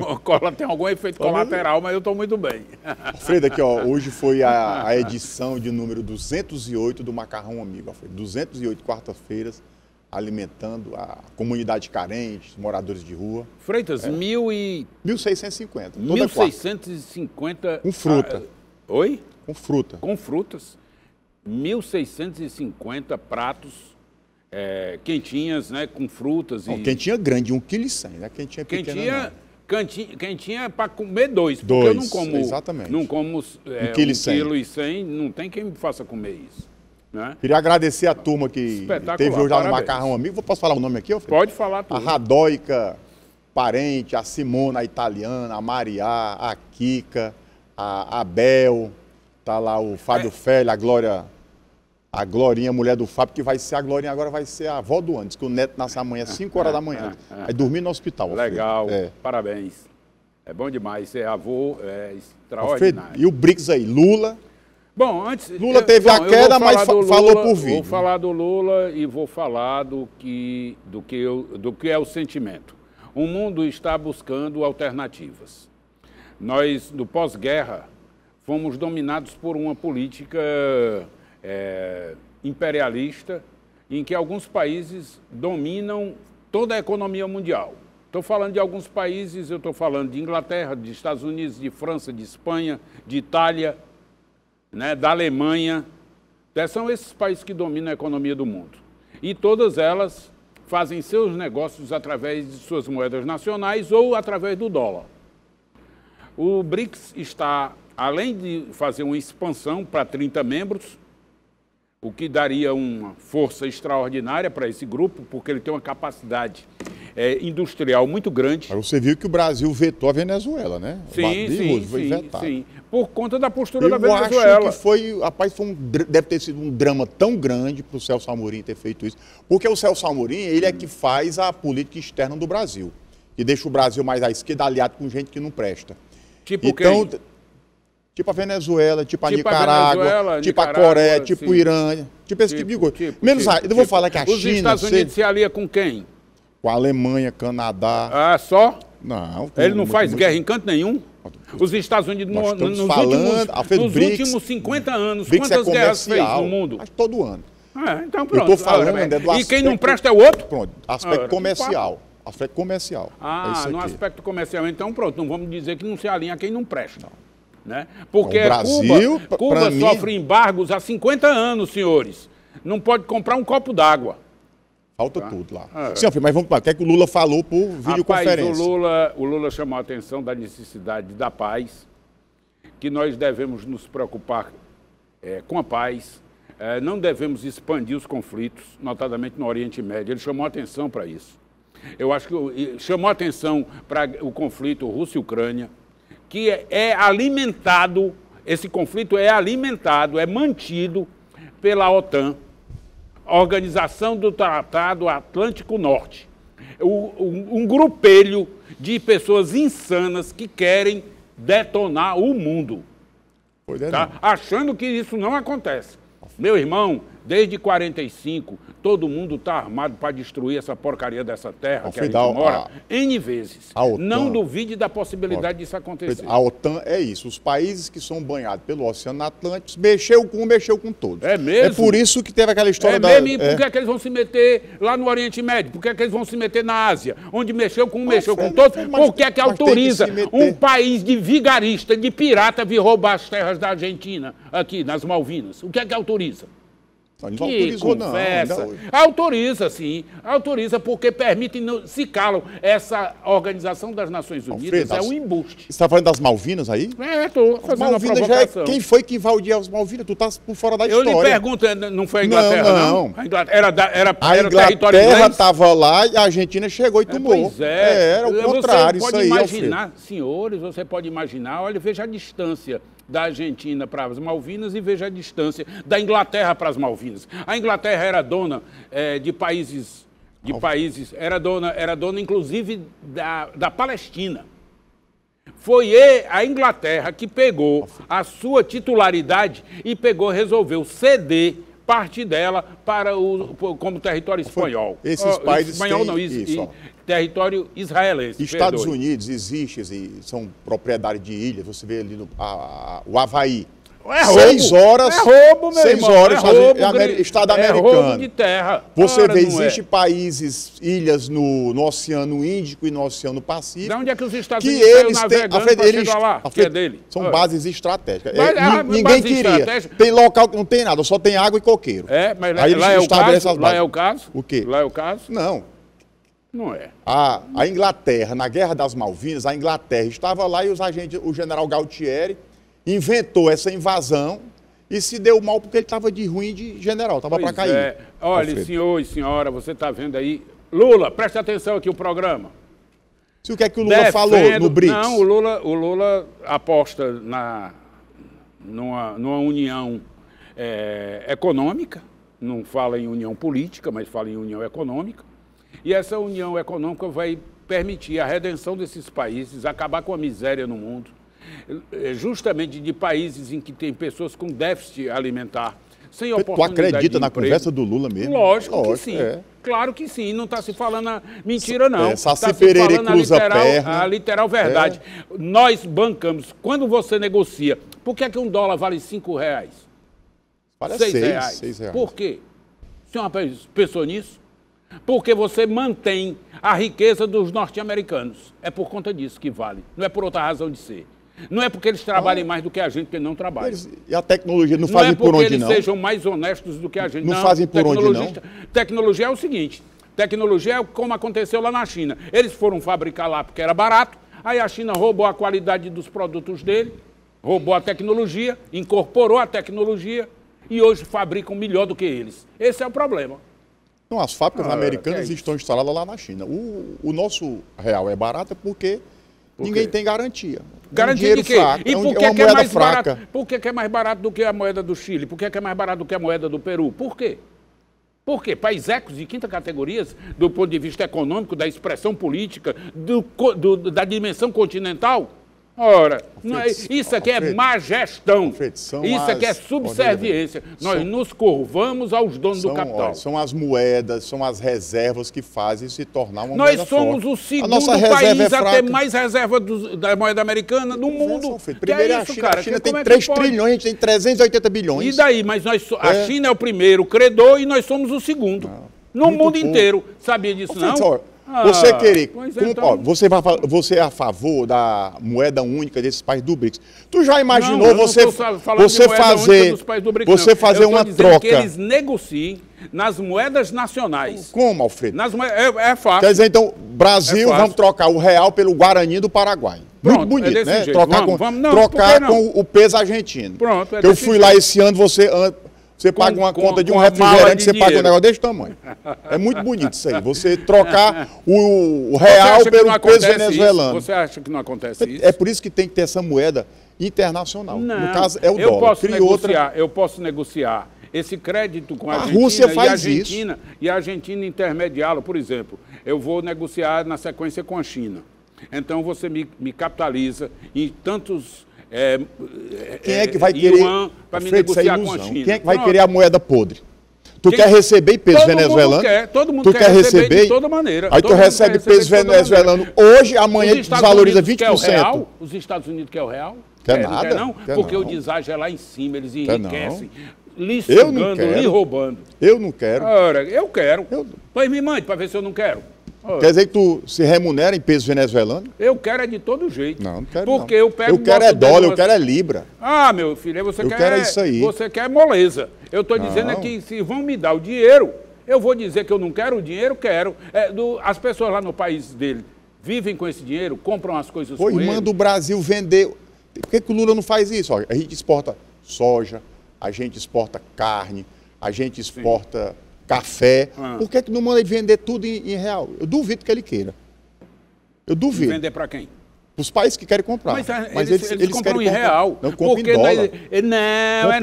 tem algum efeito tá colateral, mas eu estou muito bem. Alfredo, aqui, ó, hoje foi a, a edição de número 208 do Macarrão Amigo, Alfredo. 208 quartas-feiras alimentando a comunidade carente, moradores de rua. Freitas, é. mil e... 1.650. 1.650... Com fruta. Ah, oi? Com fruta. Com frutas. 1.650 pratos é, quentinhas, né? Com frutas Não, Quentinha grande, 1,1 kg, né? Quentinha pequena quentinha... Não. quentinha para comer dois, dois, porque eu não como, exatamente. não como é, um quilo, é, um quilo e cem, não tem quem me faça comer isso. Né? Queria agradecer a turma que teve hoje lá no Macarrão Amigo. Posso falar o nome aqui? Alfredo? Pode falar tudo. A Radóica Parente, a Simona a Italiana, a Mariá, a Kika, a Abel, tá lá o Fábio é. Félio, a Glória a Glorinha, mulher do Fábio, que vai ser a Glorinha, agora vai ser a avó do Andes, que o neto nasce amanhã, 5 horas da manhã. É, é, Aí dormir no hospital. Legal, é. parabéns. É bom demais, ser é avô é extraordinário. Alfredo, e o BRICS aí, Lula, Bom, antes. Lula teve a queda, mas fa Lula, falou por vídeo. Vou falar do Lula e vou falar do que, do que, eu, do que é o sentimento. O mundo está buscando alternativas. Nós, no pós-guerra, fomos dominados por uma política é, imperialista em que alguns países dominam toda a economia mundial. Estou falando de alguns países, eu estou falando de Inglaterra, de Estados Unidos, de França, de Espanha, de Itália né, da Alemanha. Né, são esses países que dominam a economia do mundo. E todas elas fazem seus negócios através de suas moedas nacionais ou através do dólar. O BRICS está, além de fazer uma expansão para 30 membros, o que daria uma força extraordinária para esse grupo, porque ele tem uma capacidade é, industrial muito grande. Mas você viu que o Brasil vetou a Venezuela, né? Sim, sim, sim, sim. Por conta da postura Eu da Venezuela. Eu acho que foi, rapaz, foi um, deve ter sido um drama tão grande para o Celso Amorim ter feito isso. Porque o Celso Amorim, ele é que faz a política externa do Brasil. E deixa o Brasil mais à esquerda aliado com gente que não presta. Tipo então, quem? Tipo a Venezuela, tipo, tipo a Nicarágua, Venezuela, tipo Nicarágua, a Coreia, tipo o Irã, tipo esse tipo, tipo de coisa. Tipo, Menos tipo, a, eu vou tipo, falar que a Os China... Os Estados Unidos se alia com quem? com a Alemanha, Canadá. Ah, só? Não. Ele não muito, faz muito... guerra em canto nenhum? Os Estados Unidos no, nos, falando, últimos, nos BRICS, últimos 50 anos, BRICS é quantas é guerras fez no mundo? Mas todo ano. É, então pronto. Eu estou falando, ah, é. do aspecto... E quem não presta é o outro? Pronto, aspecto ah, comercial. Aspecto comercial. É ah, é no aspecto comercial. Então pronto, não vamos dizer que não se alinha quem não presta. Não. Né? Porque então, Brasil, Cuba, Cuba sofre mim... embargos há 50 anos, senhores. Não pode comprar um copo d'água. Falta tá? tudo lá. Ah, é. Senhor, mas vamos lá. O que é que o Lula falou por videoconferência? Rapaz, o, Lula, o Lula chamou a atenção da necessidade da paz, que nós devemos nos preocupar é, com a paz, é, não devemos expandir os conflitos, notadamente no Oriente Médio. Ele chamou a atenção para isso. Eu acho que chamou a atenção para o conflito Rússia-Ucrânia, que é, é alimentado, esse conflito é alimentado, é mantido pela OTAN Organização do Tratado Atlântico Norte. Um, um grupelho de pessoas insanas que querem detonar o mundo. É, tá? Achando que isso não acontece. Meu irmão, Desde 45, todo mundo está armado para destruir essa porcaria dessa terra Ao que a gente mora, a, N vezes. A OTAN, Não duvide da possibilidade disso acontecer. A OTAN é isso. Os países que são banhados pelo Oceano Atlântico, mexeu com um, mexeu com todos. É mesmo? É por isso que teve aquela história é da... Mesmo? E por é. que, é... que eles vão se meter lá no Oriente Médio? Por que, é que eles vão se meter na Ásia? Onde mexeu com um, mexeu é, com todos? Mas, por que é que autoriza que um país de vigarista, de pirata, vir roubar as terras da Argentina aqui, nas Malvinas? O que é que autoriza? Tá, não, não autorizou, conversa. não. Ainda... Autoriza, sim. Autoriza, porque permite, se calam. Essa Organização das Nações Unidas Alfredo, é um embuste. Você está falando das Malvinas aí? É, estou fazendo Malvinas uma provocação. Já é... Quem foi que invadiu as Malvinas? Tu estás por fora da história. Eu lhe pergunto, é, não foi a Inglaterra, não? não. A Inglaterra era, da, era, a era Inglaterra estava lá e a Argentina chegou e é, tomou. pois é. é era o contrário, você pode isso aí, imaginar, Alfredo. Senhores, você pode imaginar, olha, veja a distância da Argentina para as Malvinas e veja a distância da Inglaterra para as Malvinas. A Inglaterra era dona é, de países, de países, era dona, era dona inclusive da, da Palestina. Foi a Inglaterra que pegou a sua titularidade e pegou, resolveu ceder parte dela para o como território espanhol. Esses países espanhol têm, não, is, isso, território israelense. Estados perdoe. Unidos existe, assim, são propriedade de ilhas, você vê ali no, a, o Havaí. É roubo, seis horas. É roubo, meu Seis irmão, horas, é roubo, Estado, Estado é americano. Roubo de terra. Você Ora, vê, existem é. países, ilhas no, no, Oceano Índico e no Oceano Pacífico. De onde é que os Estados que Unidos eles têm, a Fred, eles, lá, a Fred, é dele? São Ora. bases estratégicas. É, mas, é, ninguém base queria. Tem local que não tem nada, só tem água e coqueiro. É, mas Aí lá, é o caso, lá é o caso? O quê? Lá é o caso? Não. Não é. A, a, Inglaterra, na Guerra das Malvinas, a Inglaterra estava lá e os agentes, o general Galtieri inventou essa invasão e se deu mal porque ele estava de ruim de general, estava para cair. É. Olha, Alfredo. senhor e senhora, você está vendo aí. Lula, preste atenção aqui o programa. Se o que é que o Lula Defendo... falou no BRICS? Não, o Lula, o Lula aposta na, numa, numa união é, econômica, não fala em união política, mas fala em união econômica. E essa união econômica vai permitir a redenção desses países, acabar com a miséria no mundo, eh, justamente de países em que tem pessoas com déficit alimentar, sem oportunidade. Tu acredita na conversa do Lula mesmo? Lógico, Lógico que sim. É. Claro que sim, não está se falando a mentira, é, não. É, Pereira se falando cruza a literal, perna. a literal é. verdade. É. Nós bancamos, quando você negocia, por que, é que um dólar vale cinco reais? Vale seis, seis, reais. seis reais. Por quê? O senhor pensou nisso? Porque você mantém a riqueza dos norte-americanos. É por conta disso que vale, não é por outra razão de ser. Não é porque eles trabalhem ah, mais do que a gente, que não trabalham. e a tecnologia não é fazem por onde não? Não é porque eles sejam mais honestos do que a gente. Não, não fazem por onde não? Tecnologia é o seguinte, tecnologia é como aconteceu lá na China. Eles foram fabricar lá porque era barato, aí a China roubou a qualidade dos produtos dele, roubou a tecnologia, incorporou a tecnologia e hoje fabricam melhor do que eles. Esse é o problema. Não, as fábricas ah, americanas é estão instaladas lá na China. O, o nosso real é barato porque Por ninguém tem garantia. Garantia de quê? Fraco, e é é é por que é, é mais fraca. barato? Por que é mais barato do que a moeda do Chile? Por que é mais barato do que a moeda do Peru? Por quê? Por quê? Países ecos de quinta categoria, do ponto de vista econômico, da expressão política, do, do, da dimensão continental, Ora, é isso aqui é má gestão. Isso aqui é subserviência. Nós são, nos curvamos aos donos são, do capital. são as moedas, são as reservas que fazem se tornar uma Nós moeda somos forte. o segundo é país é a ter mais reserva do, da moeda americana no mundo. É, é isso, a China. Cara, a China tem é 3 trilhões, a gente tem 380 bilhões. E daí? Mas nós, a é. China é o primeiro credor e nós somos o segundo. Não, no mundo inteiro. Sabia disso, não? você ah, querer. Com, então... ó, você, vai, você é a favor da moeda única desses países do BRICS. Tu já imaginou não, você, não você fazer, BRICS, você fazer eu uma troca? Que eles negociem nas moedas nacionais. Como, Alfredo? Nas moedas, é, é fácil. Quer dizer, então, Brasil, é vamos trocar o real pelo Guarani do Paraguai. Pronto, Muito é bonito, é né? Jeito. Trocar, vamos, com, vamos. Não, trocar com o peso argentino. Pronto, é Eu fui jeito. lá esse ano, você você com, paga uma com, conta de um refrigerante, de você dinheiro. paga um negócio desse tamanho. É muito bonito isso aí. Você trocar o, o real pelo peso venezuelano. Isso? Você acha que não acontece é, isso? É por isso que tem que ter essa moeda internacional. Não, no caso, é o eu dólar. Posso negociar, outra... Eu posso negociar esse crédito com a, a Argentina, Rússia faz e a Argentina isso. e a Argentina intermediá-lo. Por exemplo, eu vou negociar na sequência com a China. Então você me, me capitaliza em tantos é, é, Quem é, é que vai querer para me negociar com a China? Quem é que vai querer a moeda podre? Tu Quem... quer receber peso todo venezuelano? Mundo quer, todo mundo tu quer, quer receber, receber de toda maneira. Aí tu recebe peso venezuelano hoje, amanhã ele desvaloriza Unidos 20%. Quer real, os Estados Unidos quer o real? Quer, nada. Não, quer não quer porque não. o deságio é lá em cima, eles enriquecem. Lhe sugando, lhe roubando. Eu não quero. Ora, eu quero. Eu... Pois me mande para ver se eu não quero. Quer dizer que tu se remunera em peso venezuelano? Eu quero é de todo jeito. Não, não quero Porque não. eu pego... Eu quero é dólar, eu quero é libra. Ah, meu filho, você eu quer... quero é é isso aí. Você quer é moleza. Eu estou dizendo é que se vão me dar o dinheiro, eu vou dizer que eu não quero o dinheiro, quero. É, do, as pessoas lá no país dele vivem com esse dinheiro, compram as coisas Oi, com ele. o Brasil vender... Por que, que o Lula não faz isso? Olha, a gente exporta soja, a gente exporta carne, a gente exporta... Sim café. Ah. Por que, que não manda ele vender tudo em, em real? Eu duvido que ele queira. Eu duvido. E vender para quem? Os países que querem comprar. Mas, ah, mas eles, eles, eles compram em comprar. real. Não, compra em dólar. não, compra é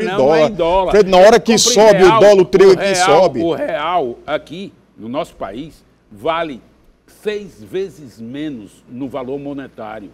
não, dólar. é em dólar. Fred, na hora que sobe real, o dólar, o trio aqui sobe. O real aqui, no nosso país, vale seis vezes menos no valor monetário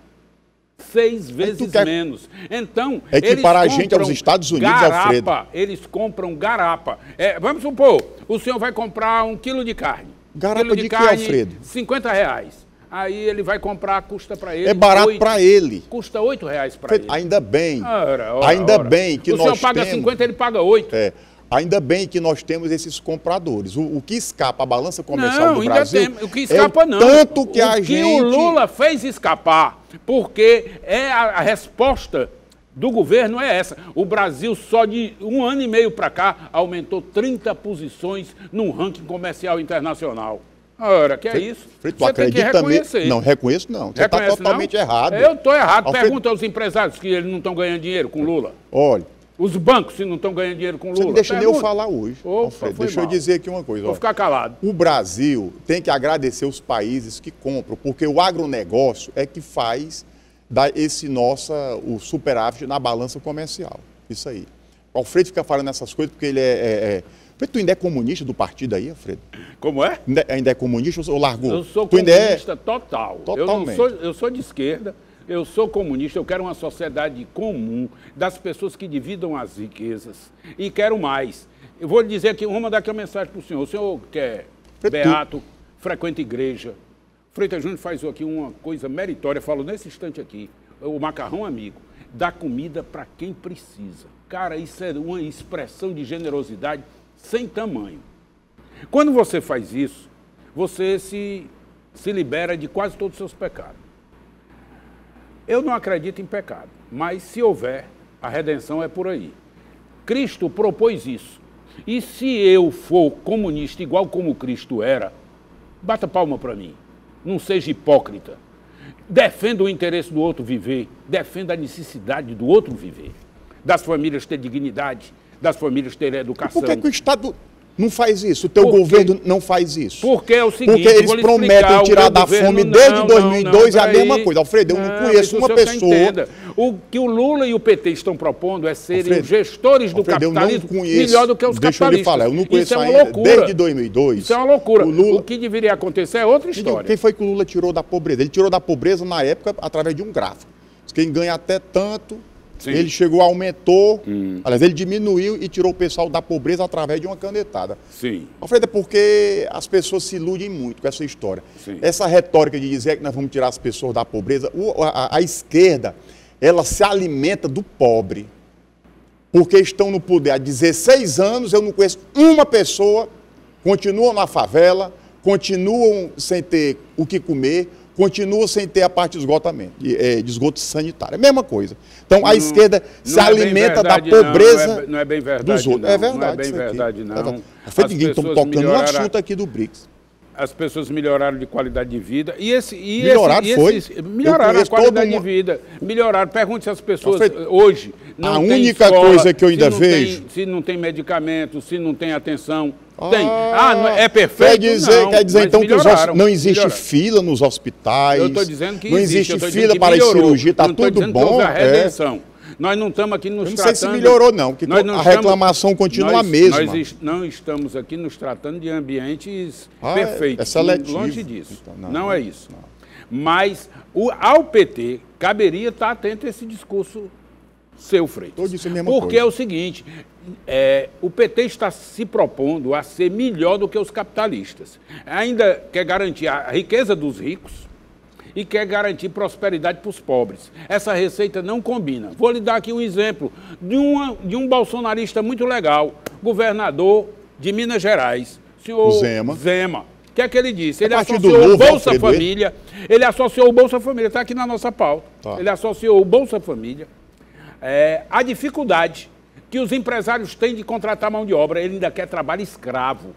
seis vezes quer... menos. Então, é que para a gente aos Estados Unidos, garapa, Alfredo. Eles compram garapa. É, vamos supor, o senhor vai comprar um quilo de carne. Garapa quilo de, de que, Alfredo? 50 reais. Aí ele vai comprar, custa para ele. É barato para ele. Custa 8 reais para ele. Ainda bem. Ora, ora, ainda ora. bem que o nós. O senhor paga temos... 50, ele paga 8. É. Ainda bem que nós temos esses compradores. O, o que escapa à balança comercial não, do Brasil... Tem. O que escapa é não. Tanto que o a que gente... O Lula fez escapar, porque é a, a resposta do governo é essa. O Brasil, só de um ano e meio para cá, aumentou 30 posições no ranking comercial internacional. Ora, que é isso? Frito, você acredita tem que reconhecer. Não, reconheço não. Você está totalmente não? errado. Eu estou errado. Pergunta aos empresários que eles não estão ganhando dinheiro com Lula. Olha, os bancos, se não estão ganhando dinheiro com Lula. Você não deixa tá, é nem eu falar hoje. Opa, Alfredo, deixa mal. eu dizer aqui uma coisa. Vou ó. ficar calado. O Brasil tem que agradecer os países que compram, porque o agronegócio é que faz da esse nossa, o superávit na balança comercial. Isso aí. O Alfredo fica falando essas coisas porque ele é, é, é... Alfredo, tu ainda é comunista do partido aí, Alfredo? Como é? Ainda, ainda é comunista ou largou? Eu sou tu é comunista é... total. Totalmente. Eu sou, eu sou de esquerda. Eu sou comunista, eu quero uma sociedade comum, das pessoas que dividam as riquezas. E quero mais. Eu vou lhe dizer aqui, vou mandar aqui uma mensagem para o senhor. O senhor quer é, é beato, tu. frequenta igreja. Freitas Júnior faz aqui uma coisa meritória, Falo nesse instante aqui, o macarrão amigo, dá comida para quem precisa. Cara, isso é uma expressão de generosidade sem tamanho. Quando você faz isso, você se, se libera de quase todos os seus pecados. Eu não acredito em pecado, mas se houver, a redenção é por aí. Cristo propôs isso. E se eu for comunista igual como Cristo era, bata palma para mim. Não seja hipócrita. Defenda o interesse do outro viver, defenda a necessidade do outro viver, das famílias ter dignidade, das famílias ter educação. E por que, que o Estado não faz isso. O teu Por governo quê? não faz isso. Porque é o seguinte, Porque eles prometem tirar da governo, fome não, desde 2002 não, não, é a mesma aí. coisa. Alfredo, eu não conheço uma pessoa. O que o Lula e o PT estão propondo é serem Alfredo, gestores do Alfredo, capitalismo conheço, melhor do que os deixa capitalistas. Deixa eu lhe falar, eu não conheço isso é uma ainda, loucura. desde 2002. Isso é uma loucura. O, Lula... o que deveria acontecer é outra então, história. Quem foi que o Lula tirou da pobreza? Ele tirou da pobreza na época através de um gráfico. Quem ganha até tanto Sim. Ele chegou, aumentou, hum. aliás, ele diminuiu e tirou o pessoal da pobreza através de uma canetada. Sim. Alfredo, é porque as pessoas se iludem muito com essa história. Sim. Essa retórica de dizer que nós vamos tirar as pessoas da pobreza, a, a, a esquerda, ela se alimenta do pobre. Porque estão no poder há 16 anos, eu não conheço uma pessoa, continuam na favela, continuam sem ter o que comer, continua sem ter a parte de esgotamento, de, eh, de esgoto sanitário. É a mesma coisa. Então, a não, esquerda se é alimenta verdade, da pobreza não, é, não é bem verdade, dos outros. É, é, é verdade. Não é bem verdade, aqui. não. É Foi ninguém estão tocando melhoraram... um assunto aqui do BRICS. As pessoas melhoraram de qualidade de vida. E esse, e melhoraram, esse, foi. Esse, melhoraram a qualidade mundo... de vida. Melhoraram. Pergunte as pessoas hoje. a única escola, coisa que eu ainda vejo. Tem, se não tem medicamento, se não tem atenção tem. Ah, é, é perfeito? Quer dizer, não, quer dizer então que não existe fila nos hospitais? Eu estou dizendo que Não existe, existe fila para tá a cirurgia, está tudo bom? A redenção. É. Nós não estamos aqui nos tratando... não sei tratando, se melhorou não, porque não a reclamação continua nós, a mesma. Nós não estamos aqui nos tratando de ambientes ah, é perfeitos. É Longe disso. Então, não, não, é isso. Mas o, ao PT caberia estar atento a esse discurso seu Freitas. a mesma Porque coisa. é o seguinte, é, o PT está se propondo a ser melhor do que os capitalistas. Ainda quer garantir a riqueza dos ricos e quer garantir prosperidade para os pobres. Essa receita não combina. Vou lhe dar aqui um exemplo de, uma, de um bolsonarista muito legal, governador de Minas Gerais, senhor Zema. Zema. O que é que ele disse? Ele associou o Bolsa Família. Ele? ele associou o Bolsa Família, está aqui na nossa pauta. Tá. Ele associou o Bolsa Família é, a dificuldade que os empresários têm de contratar mão de obra. Ele ainda quer trabalho escravo.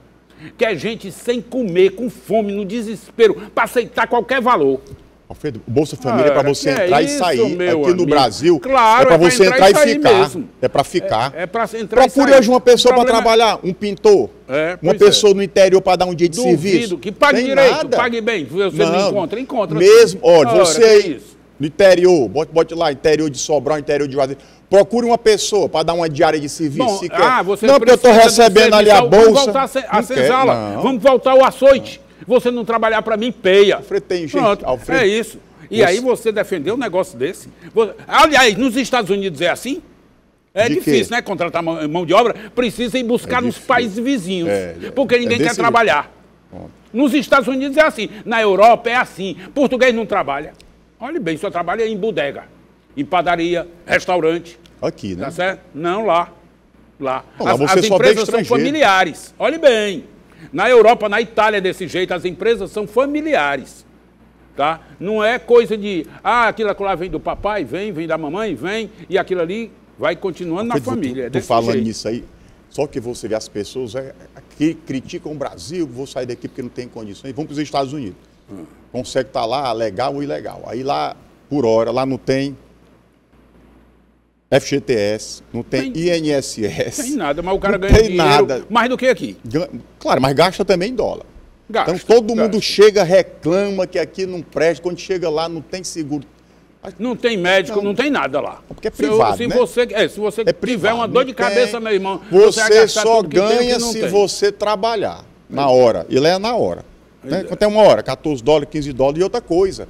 Quer gente sem comer, com fome, no desespero, para aceitar qualquer valor. Alfredo, Bolsa Família é para você é entrar é isso, e sair. Aqui amigo. no Brasil, claro, é para é você entrar, entrar, e ficar. Mesmo. É para ficar. É, é para entrar Procure e sair. hoje uma pessoa para é- trabalhar, um pintor, é, uma pessoa no interior para dar um dia de Duvido serviço. que pague direito, nada. pague bem. Você não, não encontra, encontra. Mesmo, olha, você no interior, bote, bote lá, interior de Sobral, interior de Juazeiro. Procure uma pessoa para dar uma diária de serviço. Bom, ah, você não, porque eu estou recebendo ali a bolsa. Vamos voltar a, a senzala, vamos voltar ao açoite. Não. Você não trabalhar para mim, peia. Alfredo tem gente. Pronto, Alfredo. É isso. E você... aí você defendeu um negócio desse. Aliás, nos Estados Unidos é assim? É de difícil, quê? né? Contratar mão de obra, precisa ir buscar é nos países vizinhos, é, é, porque ninguém quer trabalhar. Nos Estados Unidos é assim, na Europa é assim, português não trabalha. Olhe bem, trabalho trabalha em bodega, em padaria, restaurante. Aqui, né? Tá certo? Não lá. Lá. Não, as, as empresas são familiares. Olhe bem. Na Europa, na Itália, desse jeito, as empresas são familiares. Tá? Não é coisa de, ah, aquilo lá vem do papai, vem, vem da mamãe, vem, e aquilo ali vai continuando na família. Tu, tu falando nisso aí, só que você vê as pessoas é, é, que criticam o Brasil, vou sair daqui porque não tem condições, vão para os Estados Unidos consegue estar tá lá legal ou ilegal. Aí lá, por hora, lá não tem FGTS, não tem, tem INSS. Tem nada, mas o cara ganha tem dinheiro nada. mais do que aqui. Claro, mas gasta também em dólar. Gasta, então todo gasta. mundo chega, reclama que aqui não presta, quando chega lá não tem seguro. Não tem médico, não, não tem nada lá. É porque é privado, se, eu, se né? Você, é, se você é privado, tiver uma dor de cabeça, tem, meu irmão... Você, você só ganha se tem. você trabalhar na é. hora. E é na hora. Né? Quanto é uma hora? 14 dólares, 15 dólares e outra coisa.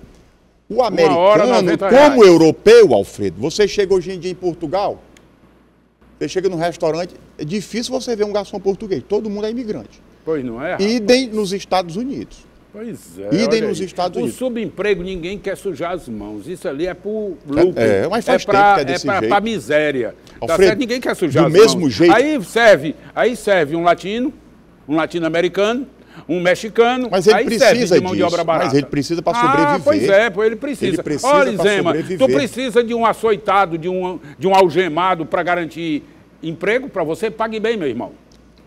O americano, hora, como europeu, Alfredo, você chega hoje em dia em Portugal, você chega num restaurante, é difícil você ver um garçom português. Todo mundo é imigrante. Pois não é? Rapaz. Idem nos Estados Unidos. Pois é. Idem nos aí. Estados Unidos. O subemprego, ninguém quer sujar as mãos. Isso ali é por é, lucro. É, é mas faz é pra, que é, é desse é pra, jeito. É para miséria. Tá Alfredo, tá Ninguém quer sujar do as mesmo mãos. jeito. Aí serve, aí serve um latino, um latino-americano, um mexicano. Mas ele precisa de mão de obra barata. Mas ele precisa para ah, sobreviver. Ah, pois é, ele precisa. Ele precisa Olha, Zema, sobreviver. tu precisa de um açoitado, de um, de um algemado para garantir emprego para você? Pague bem, meu irmão.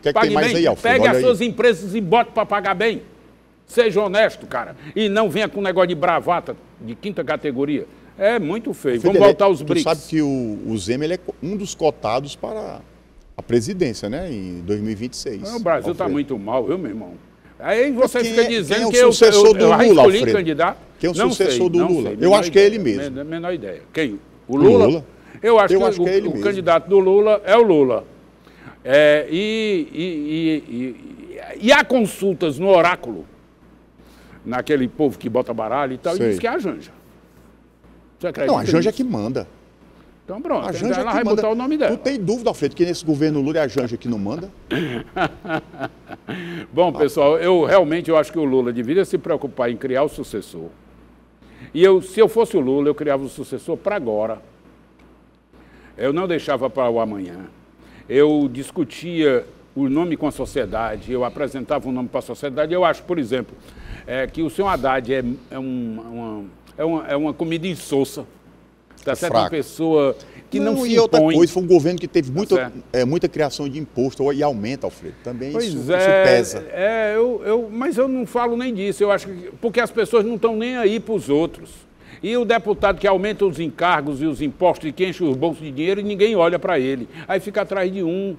Que é que Pague bem. Aí, Alfredo, Pegue as aí. suas empresas e bote para pagar bem. Seja honesto, cara. E não venha com um negócio de bravata de quinta categoria. É muito feio. Vamos voltar aos BRICS. Você sabe que o, o Zema é um dos cotados para a presidência, né? Em 2026. Ah, o Brasil está muito mal, viu, meu irmão? Aí você quem fica é, dizendo quem é o que sucessor eu, eu, do eu Lula, Alfredo? candidato. Quem é o não sucessor sei, do Lula? Sei, eu acho ideia, que é ele mesmo. Menor ideia. Quem? O Lula? Lula? Eu acho eu que, acho o, que é ele o mesmo. candidato do Lula é o Lula. É, e, e, e, e, há consultas no oráculo, naquele povo que bota baralho e tal, sei. e diz que é a Janja. Não, a Janja é que manda. Então pronto, a Janja ela vai manda. botar o nome dela. Não tem dúvida, Alfredo, que nesse governo Lula é a Janja que não manda? Bom, pessoal, eu realmente eu acho que o Lula deveria se preocupar em criar o sucessor. E eu, se eu fosse o Lula, eu criava o sucessor para agora. Eu não deixava para o amanhã. Eu discutia o nome com a sociedade, eu apresentava o um nome para a sociedade. Eu acho, por exemplo, é, que o senhor Haddad é, é, um, uma, é, uma, é uma comida insossa tá certo? Fraco. Uma pessoa que não, não se e impõe. outra coisa, foi um governo que teve tá muita, tá é, muita criação de imposto e aumenta, Alfredo. Também pois isso, é, isso pesa. É, eu, eu, mas eu não falo nem disso. Eu acho que, porque as pessoas não estão nem aí para os outros. E o deputado que aumenta os encargos e os impostos e que enche os bolsos de dinheiro e ninguém olha para ele. Aí fica atrás de um,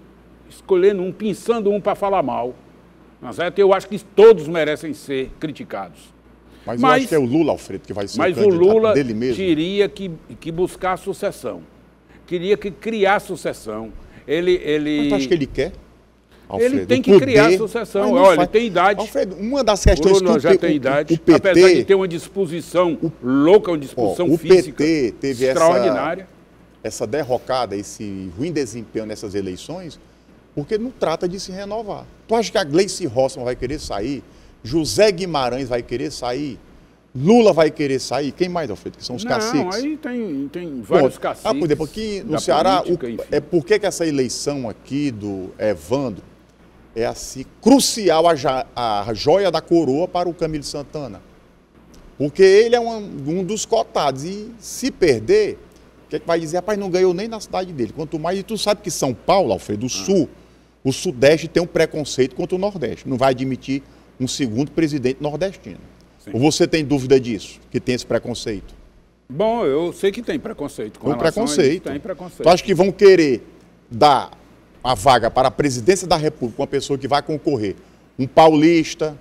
escolhendo um, pensando um para falar mal. Mas tá eu acho que todos merecem ser criticados. Mas, mas eu acho que é o Lula, Alfredo, que vai ser mas o, o Lula dele mesmo. queria que, que buscar a sucessão. Queria que criar a sucessão. Ele, ele... Mas tu acha que ele quer? Alfredo, ele tem que poder, criar a sucessão. Olha, faz... ele tem idade. Alfredo, uma das questões Lula que o, já tem idade, o, PT, apesar de ter uma disposição o, louca, uma disposição o física PT teve extraordinária. Essa, essa derrocada, esse ruim desempenho nessas eleições, porque não trata de se renovar. Tu acha que a Gleice Rossman vai querer sair José Guimarães vai querer sair. Lula vai querer sair. Quem mais, Alfredo? Que são os não, caciques? Não, aí tem, tem vários Bom, ah, caciques. Ah, por exemplo, aqui no Ceará, política, o, é por que essa eleição aqui do Evandro é assim crucial a, a joia da coroa para o Camilo Santana? Porque ele é um, um dos cotados. E se perder, o que, é que vai dizer? Rapaz, não ganhou nem na cidade dele. Quanto mais, e tu sabe que São Paulo, Alfredo, o ah. Sul, o Sudeste tem um preconceito contra o Nordeste. Não vai admitir um segundo presidente nordestino. Sim. Ou você tem dúvida disso, que tem esse preconceito? Bom, eu sei que tem preconceito. Com tem preconceito. Tem preconceito. Tu acha que vão querer dar a vaga para a presidência da República uma pessoa que vai concorrer? Um paulista,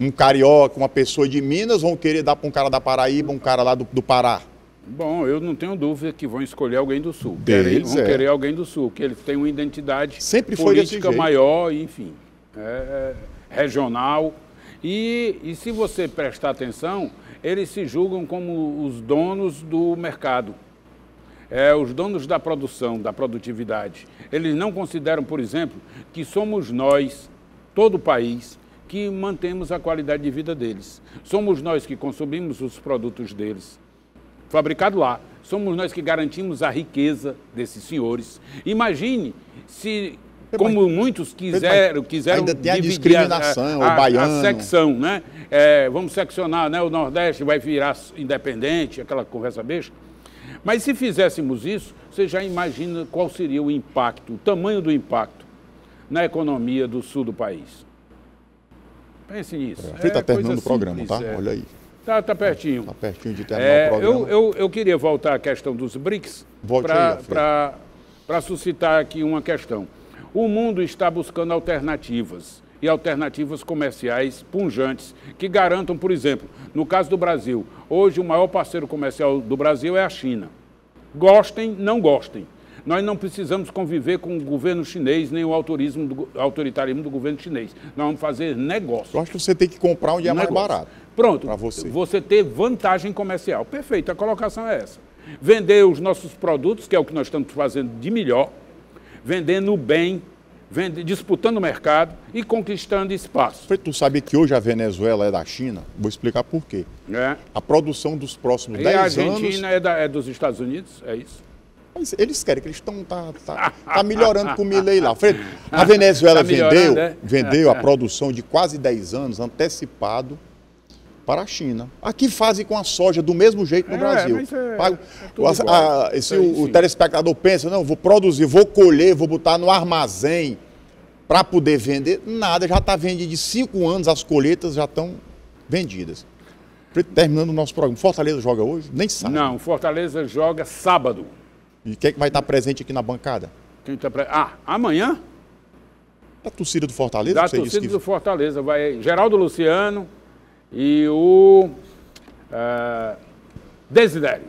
um carioca, uma pessoa de Minas, vão querer dar para um cara da Paraíba, um cara lá do, do Pará? Bom, eu não tenho dúvida que vão escolher alguém do Sul. Deles, vão é. querer alguém do Sul, que eles têm uma identidade Sempre política maior, enfim. É, regional. E, e se você prestar atenção, eles se julgam como os donos do mercado. É, os donos da produção, da produtividade. Eles não consideram, por exemplo, que somos nós, todo o país, que mantemos a qualidade de vida deles. Somos nós que consumimos os produtos deles, fabricado lá. Somos nós que garantimos a riqueza desses senhores. Imagine se como muitos quiseram, quiseram ainda tem a discriminação, a, a, o baiano. A secção, né? É, vamos seccionar, né? O Nordeste vai virar independente, aquela conversa besta. Mas se fizéssemos isso, você já imagina qual seria o impacto, o tamanho do impacto na economia do sul do país. Pense nisso. É, está é terminando o programa, simples, tá? É. Olha aí. Tá, tá pertinho. Está pertinho de terminar é, o programa. Eu, eu, eu queria voltar à questão dos BRICS para suscitar aqui uma questão. O mundo está buscando alternativas e alternativas comerciais punjantes que garantam, por exemplo, no caso do Brasil, hoje o maior parceiro comercial do Brasil é a China. Gostem, não gostem. Nós não precisamos conviver com o governo chinês nem o autorismo do, autoritarismo do governo chinês. Nós vamos fazer negócio. Eu acho que você tem que comprar onde um é mais barato. Pronto. Para você. Você ter vantagem comercial. Perfeito, a colocação é essa. Vender os nossos produtos, que é o que nós estamos fazendo de melhor, vendendo bem, vende, disputando o mercado e conquistando espaço. Tu sabes que hoje a Venezuela é da China? Vou explicar por quê. É. A produção dos próximos e 10 anos... a Argentina anos... é, da, é dos Estados Unidos? É isso? eles querem, que eles estão tá, tá, tá, melhorando com o Milley lá. Fred, a Venezuela tá vendeu, é? vendeu a produção de quase 10 anos antecipado para a China. Aqui fazem com a soja do mesmo jeito no é, Brasil. É, Pago, é a, a, se é o, o, telespectador pensa, não, vou produzir, vou colher, vou botar no armazém para poder vender, nada, já está vendido de cinco anos, as colheitas já estão vendidas. Terminando o nosso programa, Fortaleza joga hoje? Nem sabe. Não, Fortaleza joga sábado. E quem é que vai estar presente aqui na bancada? Quem tá pre... Ah, amanhã? Da torcida do Fortaleza? Da torcida que... do Fortaleza. Vai Geraldo Luciano, e o uh, Desidério.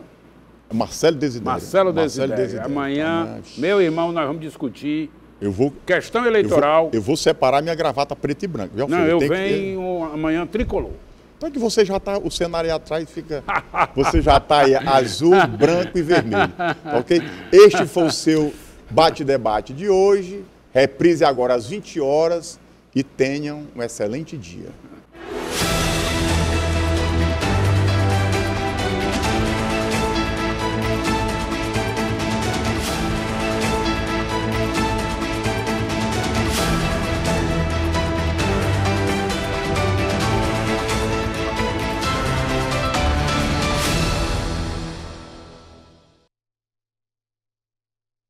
Marcelo Desidério. Marcelo Desidério. Marcelo Desidério. Amanhã, tá, meu irmão, nós vamos discutir eu vou, questão eleitoral. Eu vou, eu vou separar minha gravata preta e branca. Viu, Não, eu Tem venho que... amanhã tricolor. Então é que você já está, o cenário aí atrás fica, você já está aí azul, branco e vermelho, ok? Este foi o seu bate-debate de hoje, reprise agora às 20 horas e tenham um excelente dia.